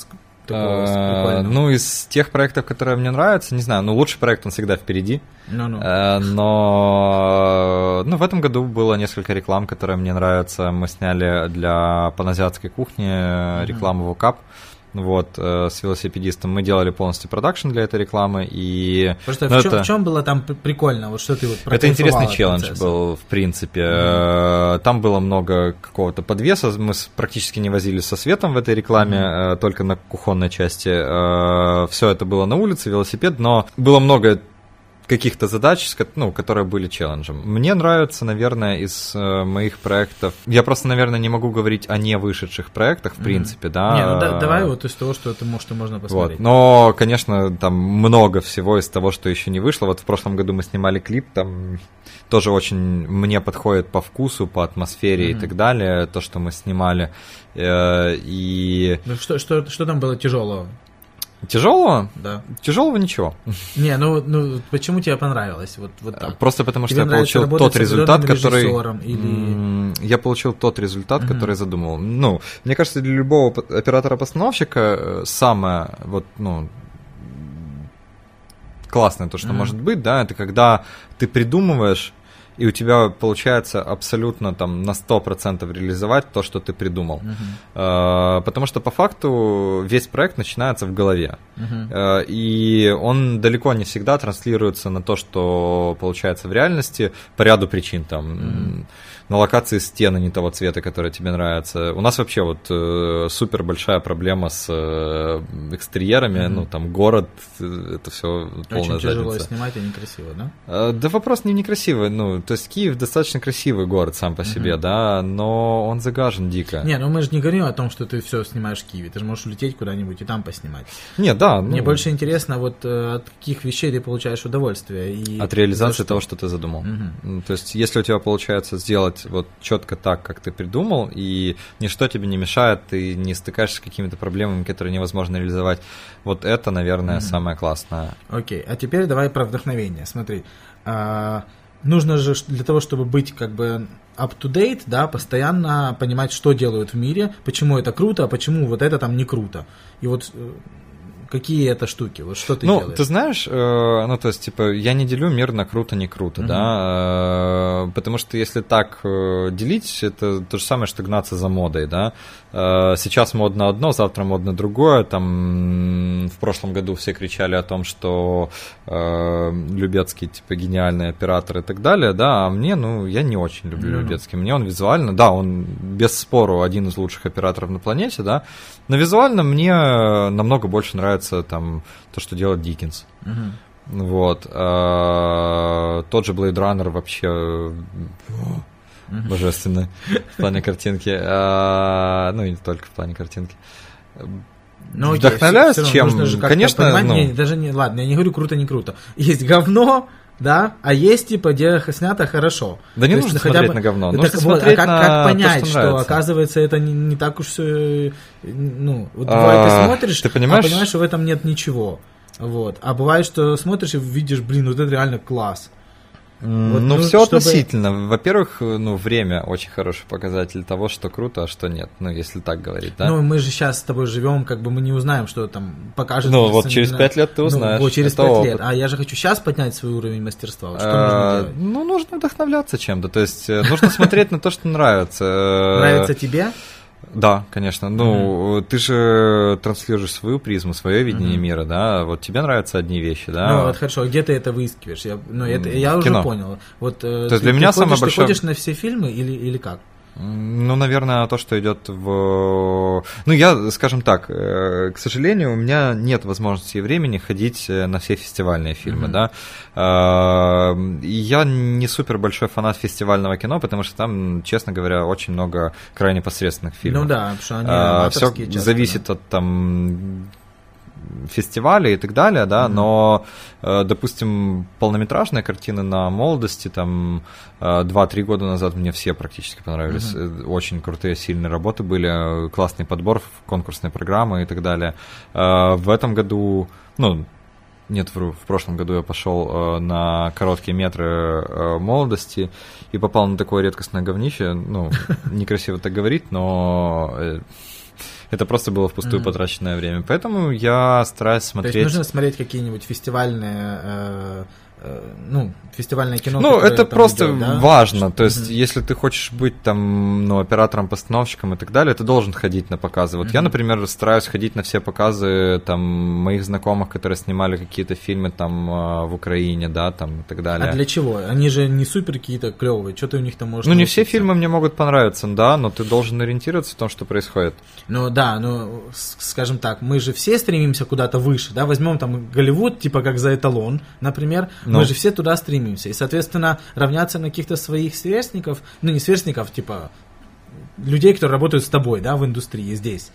A: а,
B: ну, из тех проектов, которые мне нравятся, не знаю, ну, лучший проект, он всегда впереди. No, no. А, но ну, в этом году было несколько реклам, которые мне нравятся. Мы сняли для паназиатской кухни рекламу mm-hmm. Вокап вот, э, с велосипедистом. Мы делали полностью продакшн для этой рекламы, и... Просто ну, в, чем, это... в
A: чем было там прикольно? Вот что ты вот Это интересный челлендж процесса.
B: был, в принципе. Mm-hmm. Там было много какого-то подвеса, мы практически не возили со светом в этой рекламе, mm-hmm. только на кухонной части. Все это было на улице, велосипед, но было много каких-то задач, ну, которые были челленджем. Мне нравится, наверное, из э, моих проектов. Я просто, наверное, не могу говорить о не вышедших проектах, в mm-hmm. принципе, да. Не, ну да, давай
A: вот из того, что это что можно посмотреть. Вот.
B: Но, конечно, там много всего из того, что еще не вышло. Вот в прошлом году мы снимали клип, там тоже очень мне подходит по вкусу, по атмосфере mm-hmm. и так далее, то, что мы снимали. Э, и...
A: Ну, что, что, что там было тяжелого?
B: Тяжелого? Да. Тяжелого ничего.
A: Не, ну, ну почему тебе понравилось? Вот, вот так. Просто потому что тебе я получил тот результат, который...
B: Или... Я получил тот результат, mm который задумывал. Ну, мне кажется, для любого оператора-постановщика э, самое вот, ну, классное то, что mm-hmm. может быть, да, это когда ты придумываешь и у тебя получается абсолютно там на 100% реализовать то, что ты придумал. Uh-huh. Потому что по факту весь проект начинается в голове. Uh-huh. И он далеко не всегда транслируется на то, что получается в реальности по ряду причин. Там, Uh-huh на локации стены не того цвета, который тебе нравится. У нас вообще вот э, супер большая проблема с э, экстерьерами, mm-hmm. ну там город, э, это все Очень полная Очень тяжело задница. снимать и некрасиво, да? Э, да вопрос не некрасивый, ну то есть Киев достаточно красивый город сам по mm-hmm. себе, да, но он загажен дико. Не,
A: ну мы же не говорим о том, что ты все снимаешь в Киеве, ты же можешь улететь куда-нибудь и там поснимать.
B: Не, да. Ну... Мне больше
A: интересно вот э, от каких вещей ты получаешь удовольствие и от реализации что... того,
B: что ты задумал. Mm-hmm. То есть если у тебя получается сделать делать вот четко так, как ты придумал, и ничто тебе не мешает, ты не стыкаешься с какими-то проблемами, которые невозможно реализовать. Вот это, наверное, mm-hmm. самое классное.
A: Окей, okay. а теперь давай про вдохновение. Смотри, а, нужно же для того, чтобы быть как бы up-to-date, да, постоянно понимать, что делают в мире, почему это круто, а почему вот это там не круто. И вот э, Какие это штуки? Вот что ты ну, делаешь? Ну, ты
B: знаешь, э, ну, то есть, типа, я не делю мир на круто-не круто, угу. да, э, потому что если так э, делить, это то же самое, что гнаться за модой, да, Э, сейчас модно одно, завтра модно другое. Там в прошлом году все кричали о том, что э, Любецкий типа гениальный оператор и так далее, да, а мне, ну, я не очень люблю mm-hmm. Любецкий. Мне он визуально, да, он без спору один из лучших операторов на планете, да, но визуально мне намного больше нравится там то, что делает Диккенс. Mm-hmm. Вот. Э, тот же Blade Runner вообще божественная в плане картинки. А, ну и не только в плане картинки. Ну, Вдохновляюсь окей, чем? Нужно же Конечно, ну... не,
A: даже не, ладно, я не говорю круто, не круто. Есть говно, да, а есть типа, где снято хорошо. Да не То нужно есть, ну, смотреть бы... на говно, так нужно вот, а как, на как понять, то, что, что оказывается это не, не так уж все, э, ну, вот а, ты смотришь, ты а понимаешь? а понимаешь, что в этом нет ничего, вот. А бывает, что смотришь и видишь, блин, вот это реально класс ну, ну, все чтобы...
B: относительно. Во-первых, ну, время очень хороший показатель того, что круто, а что нет. Ну, если так говорить, да. Ну, мы
A: же сейчас с тобой живем, как бы мы не узнаем, что там покажет. Ну, вот через пять лет ты ну, узнаешь. Ну, вот через пять лет. А я же хочу сейчас поднять свой уровень мастерства. Вот что нужно а, делать?
B: Ну, нужно
A: вдохновляться
B: чем-то. То есть э, нужно смотреть на то, что нравится. Нравится тебе? Да, конечно. Ну, угу. ты же транслируешь свою призму, свое видение угу. мира, да. Вот тебе нравятся одни вещи, да. Ну вот
A: хорошо, где ты это выискиваешь? Я, ну, это, я кино. уже понял. Вот, э, То есть для меня самое большое. Ты ходишь на все фильмы или, или как?
B: Ну, наверное, то, что идет в... Ну, я, скажем так, э, к сожалению, у меня нет возможности и времени ходить э, на все фестивальные фильмы, mm-hmm. да. А, я не супер большой фанат фестивального кино, потому что там, честно говоря, очень много крайне посредственных фильмов. Ну да, потому что они а, Все часто, зависит да. от там фестивали и так далее, да, mm-hmm. но, э, допустим, полнометражные картины на молодости, там, 2-3 э, года назад мне все практически понравились, mm-hmm. очень крутые, сильные работы были, классный подбор конкурсные программы и так далее. В этом году, ну, нет, в прошлом году я пошел на короткие метры молодости и попал на такое редкостное говнище. Ну, <laughs> некрасиво так говорить, но это просто было впустую mm-hmm. потраченное время. Поэтому я стараюсь смотреть... То есть нужно
A: смотреть какие-нибудь фестивальные э, Э, ну, фестивальное кино. Ну, это просто идет, да? важно. То
B: есть, mm-hmm. если ты хочешь быть там, ну, оператором, постановщиком и так далее, ты должен ходить на показы. Вот mm-hmm. я, например, стараюсь ходить на все показы там моих знакомых, которые снимали какие-то фильмы там э, в Украине, да, там и так далее. А для чего?
A: Они же не супер какие-то клевые. Что ты у них там можешь? Ну, не
B: научиться? все фильмы мне могут понравиться, да, но ты должен ориентироваться в том, что происходит.
A: Ну да, ну, скажем так, мы же все стремимся куда-то выше, да. Возьмем там Голливуд, типа как за эталон, например. Ну. Мы же все туда стремимся. И, соответственно, равняться на каких-то своих сверстников, ну не сверстников, типа людей, которые работают с тобой, да, в индустрии здесь.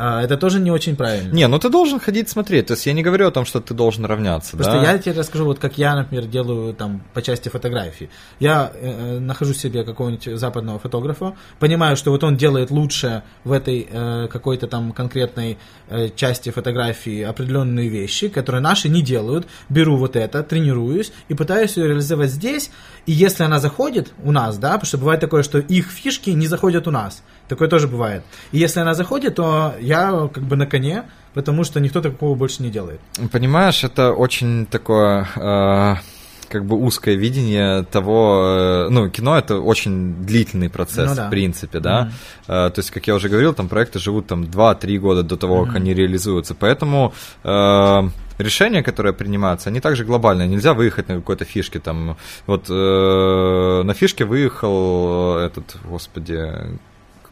A: А это тоже не очень правильно. Не, ну ты должен ходить смотреть. То
B: есть я не говорю о том, что ты должен равняться. Просто да? я
A: тебе расскажу, вот как я, например, делаю там по части фотографии. Я э, э нахожу себе какого-нибудь западного фотографа, понимаю, что вот он делает лучше в этой э, какой-то там конкретной э, части фотографии определенные вещи, которые наши не делают. Беру вот это, тренируюсь и пытаюсь ее реализовать здесь. И если она заходит у нас, да, потому что бывает такое, что их фишки не заходят у нас. Такое тоже бывает. И если она заходит, то я как бы на коне, потому что никто такого больше не делает.
B: Понимаешь, это очень такое... Э как бы узкое видение того, э, ну, кино это очень длительный процесс, ну, да. в принципе, да. Mm-hmm. То есть, как я уже говорил, там проекты живут там 2-3 года до того, mm-hmm. как они реализуются. Поэтому э, решения, которые принимаются, они также глобальные. Нельзя выехать на какой-то фишке. Там, вот э, на фишке выехал этот, господи,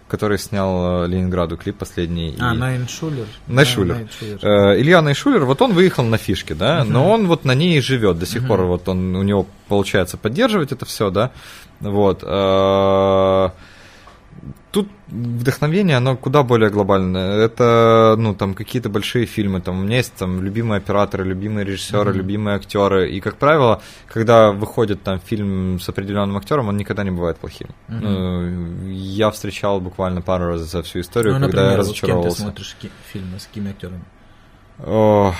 B: который снял э, Ленинграду клип последний. А, и... Найншулер. Найшулер. Найншулер. Э, Илья Найшулер, вот он выехал на фишке, да, угу. но он вот на ней и живет до сих угу. пор, вот он, у него получается поддерживать это все, да, вот. Э, тут вдохновение, оно куда более глобальное. Это, ну, там, какие-то большие фильмы. Там, у меня есть там любимые операторы, любимые режиссеры, mm-hmm. любимые актеры. И, как правило, когда выходит там фильм с определенным актером, он никогда не бывает плохим. Mm-hmm. Ну, я встречал буквально пару раз за всю историю, ну, когда например, я разочаровался.
A: Вот кем ты смотришь фильмы, с какими актерами?
B: О,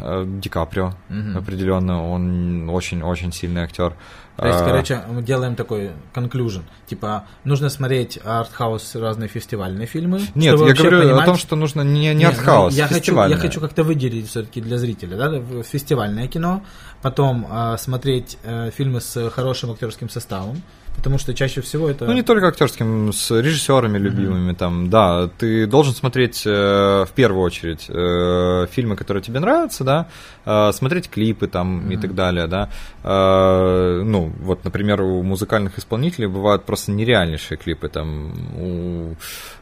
B: э, Ди Каприо, угу. определенно, он очень-очень сильный актер. То есть, а... короче,
A: мы делаем такой conclusion. Типа, нужно смотреть артхаус разные фестивальные фильмы. Нет, я говорю понимать... о том, что нужно не, не Нет, ну, артхаус, я хочу, я хочу как-то выделить все-таки для зрителя, да, фестивальное кино, потом э, смотреть э, фильмы с хорошим актерским составом, Потому что чаще всего это... Ну, не
B: только актерским, с режиссерами любимыми mm-hmm. там, да. Ты должен смотреть э, в первую очередь э, фильмы, которые тебе нравятся, да, э, смотреть клипы там mm-hmm. и так далее, да. Э, ну, вот, например, у музыкальных исполнителей бывают просто нереальнейшие клипы, там, у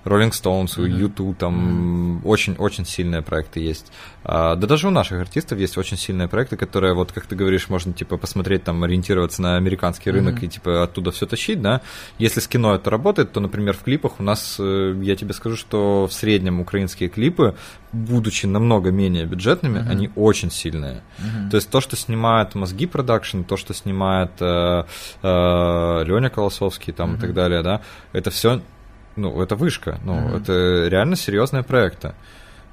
B: Rolling Stones, у YouTube, там, очень-очень mm-hmm. сильные проекты есть. Э, да даже у наших артистов есть очень сильные проекты, которые, вот, как ты говоришь, можно, типа, посмотреть, там, ориентироваться на американский рынок mm-hmm. и, типа, оттуда все все тащить, да. Если с кино это работает, то, например, в клипах у нас, э, я тебе скажу, что в среднем украинские клипы, будучи намного менее бюджетными, uh-huh. они очень сильные. Uh-huh. То есть то, что снимает мозги продакшн, то, что снимает э, э, Леня Колосовский там uh-huh. и так далее, да, это все, ну, это вышка, ну, uh-huh. это реально серьезные проекты.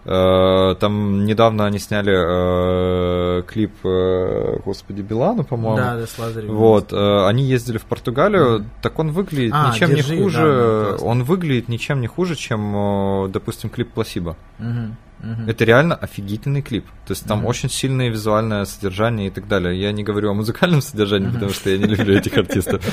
B: Э, там недавно они сняли э, клип, э, господи, Билану, по-моему. Да, да, с Лазаревым. Вот, э, они ездили в Португалию, mm-hmm. так он выглядит а, ничем держи, не хуже, да, да, он выглядит ничем не хуже, чем, допустим, клип Пласиба. Mm-hmm. Угу. Это реально офигительный клип. То есть там угу. очень сильное визуальное содержание и так далее. Я не говорю о музыкальном <laughs> содержании, угу. потому что я не люблю этих артистов.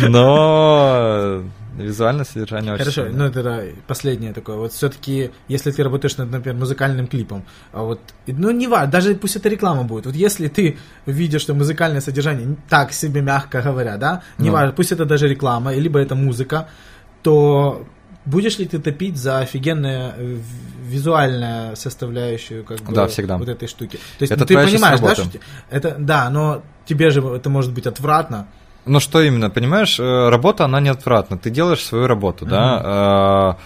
B: Но Визуальное содержание очень Хорошо, сильное. ну
A: это да, последнее такое. Вот все-таки, если ты работаешь над, например, музыкальным клипом, а вот, ну не важно, даже пусть это реклама будет. Вот если ты видишь, что музыкальное содержание, так себе мягко говоря, да, ну не ну. важно, пусть это даже реклама, либо это музыка, то будешь ли ты топить за офигенное э, визуальную составляющую как бы, да, всегда. вот этой штуки? То есть это ну, ты понимаешь, да, что это, да, но тебе же это может быть отвратно,
B: ну что именно, понимаешь, э, работа, она неотвратна. Ты делаешь свою работу, mm-hmm. да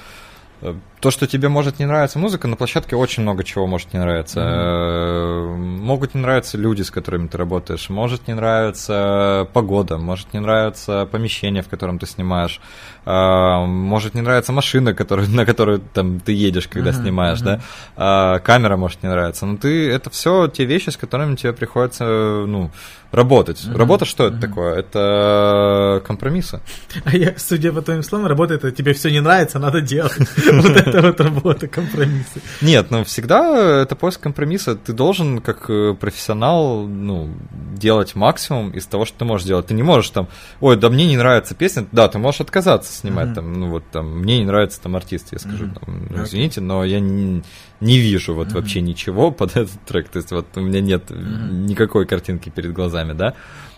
B: то, что тебе может не нравиться музыка, на площадке очень много чего может не нравиться. Mm-hmm. Могут не нравиться люди, с которыми ты работаешь, может не нравиться погода, может не нравиться помещение, в котором ты снимаешь, э, может не нравится машина, которую, на которую там, ты едешь, когда mm-hmm. снимаешь, mm-hmm. да, э, камера может не нравиться. Но ну, ты это все те вещи, с которыми тебе приходится ну, работать. Mm-hmm. Работа что это mm-hmm. такое? Это компромиссы.
A: А я, судя по твоим словам, работа это тебе все не нравится, надо делать. <laughs> <laughs> это вот работа, компромиссы.
B: Нет, ну всегда это поиск компромисса. Ты должен, как э, профессионал, ну, делать максимум из того, что ты можешь делать. Ты не можешь там, ой, да мне не нравится песня, да, ты можешь отказаться снимать там, ну вот там, мне не нравится там артист, я скажу, там, ну, извините, но я не, не вижу вот вообще ничего <laughs> под этот трек, то есть вот у меня нет никакой картинки перед глазами, да,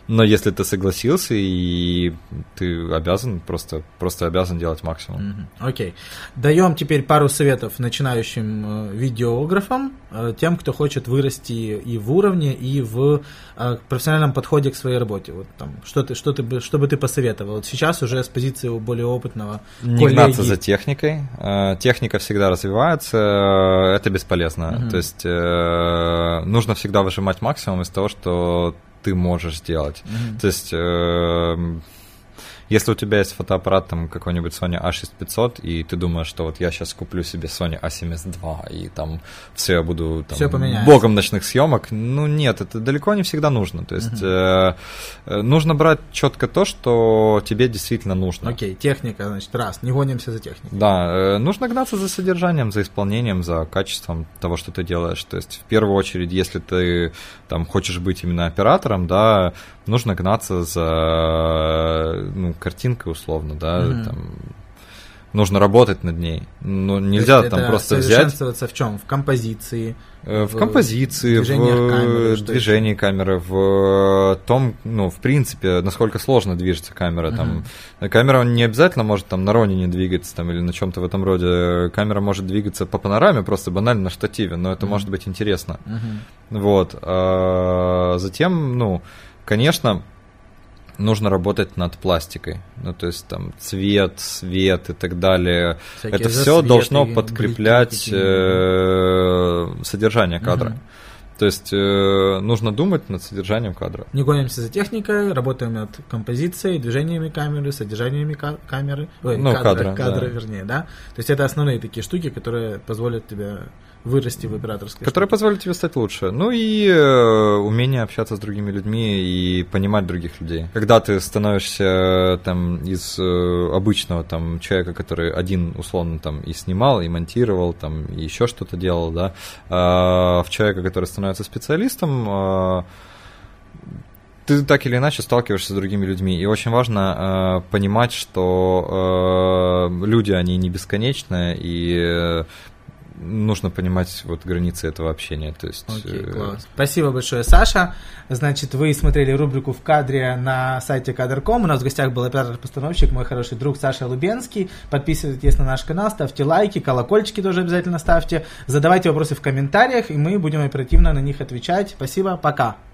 B: но если ты согласился, и ты обязан, просто, просто обязан делать максимум.
A: Окей. Okay. Даем теперь пару советов начинающим э, видеографам, э, тем, кто хочет вырасти и в уровне, и в э, профессиональном подходе к своей работе. Вот там, что, ты, что, ты, что бы ты посоветовал? Вот сейчас уже с позиции более опытного Не коллеги... гнаться за техникой.
B: Техника всегда развивается, это бесполезно. Mm-hmm. То есть нужно всегда выжимать максимум из того, что ты можешь сделать. Mm-hmm. То есть... Эм, если у тебя есть фотоаппарат там какой-нибудь Sony A6500, и ты думаешь, что вот я сейчас куплю себе Sony A72, и там все, я буду там, все богом ночных съемок, ну нет, это далеко не всегда нужно. То есть uh-huh. э, нужно брать четко то, что тебе действительно нужно.
A: Окей, okay, техника, значит, раз, не гонимся за техникой.
B: Да, э, нужно гнаться за содержанием, за исполнением, за качеством того, что ты делаешь. То есть в первую очередь, если ты там хочешь быть именно оператором, да, нужно гнаться за ну, картинкой условно, да, mm-hmm. там, нужно работать над ней. но ну, нельзя там просто взять...
A: Совершенствоваться в чем? Э, в композиции? В, композиции, в камеры, в движении
B: камеры, в том, ну, в принципе, насколько сложно движется камера. Uh-huh. Там, камера не обязательно может там на роне не двигаться там, или на чем-то в этом роде. Камера может двигаться по панораме, просто банально на штативе, но это uh-huh. может быть интересно. Uh-huh. Вот. А затем, ну, Конечно, нужно работать над пластикой. Ну, то есть там цвет, свет и так далее. Всякие это все должно подкреплять э, содержание кадра. То есть э, нужно думать над содержанием кадра.
A: Не гонимся за техникой, работаем над композицией, движениями камеры, содержаниями ка- камеры, ой, ну, кадра, кадра, кадра да. вернее, да. То есть это основные такие штуки, которые позволят тебе вырасти в операторской
B: Которые позволят тебе стать лучше. Ну и э, умение общаться с другими людьми и понимать других людей. Когда ты становишься э, там из э, обычного там человека, который один условно там и снимал, и монтировал, там и еще что-то делал, да, э, в человека, который становится специалистом, э, ты так или иначе сталкиваешься с другими людьми. И очень важно э, понимать, что э, люди, они не бесконечные, и э, нужно понимать вот границы этого общения. То есть, Окей, э...
A: Спасибо большое, Саша. Значит, вы смотрели рубрику «В кадре» на сайте Кадр.ком. У нас в гостях был оператор-постановщик, мой хороший друг Саша Лубенский. Подписывайтесь на наш канал, ставьте лайки, колокольчики тоже обязательно ставьте. Задавайте вопросы в комментариях, и мы будем оперативно на них отвечать. Спасибо, пока.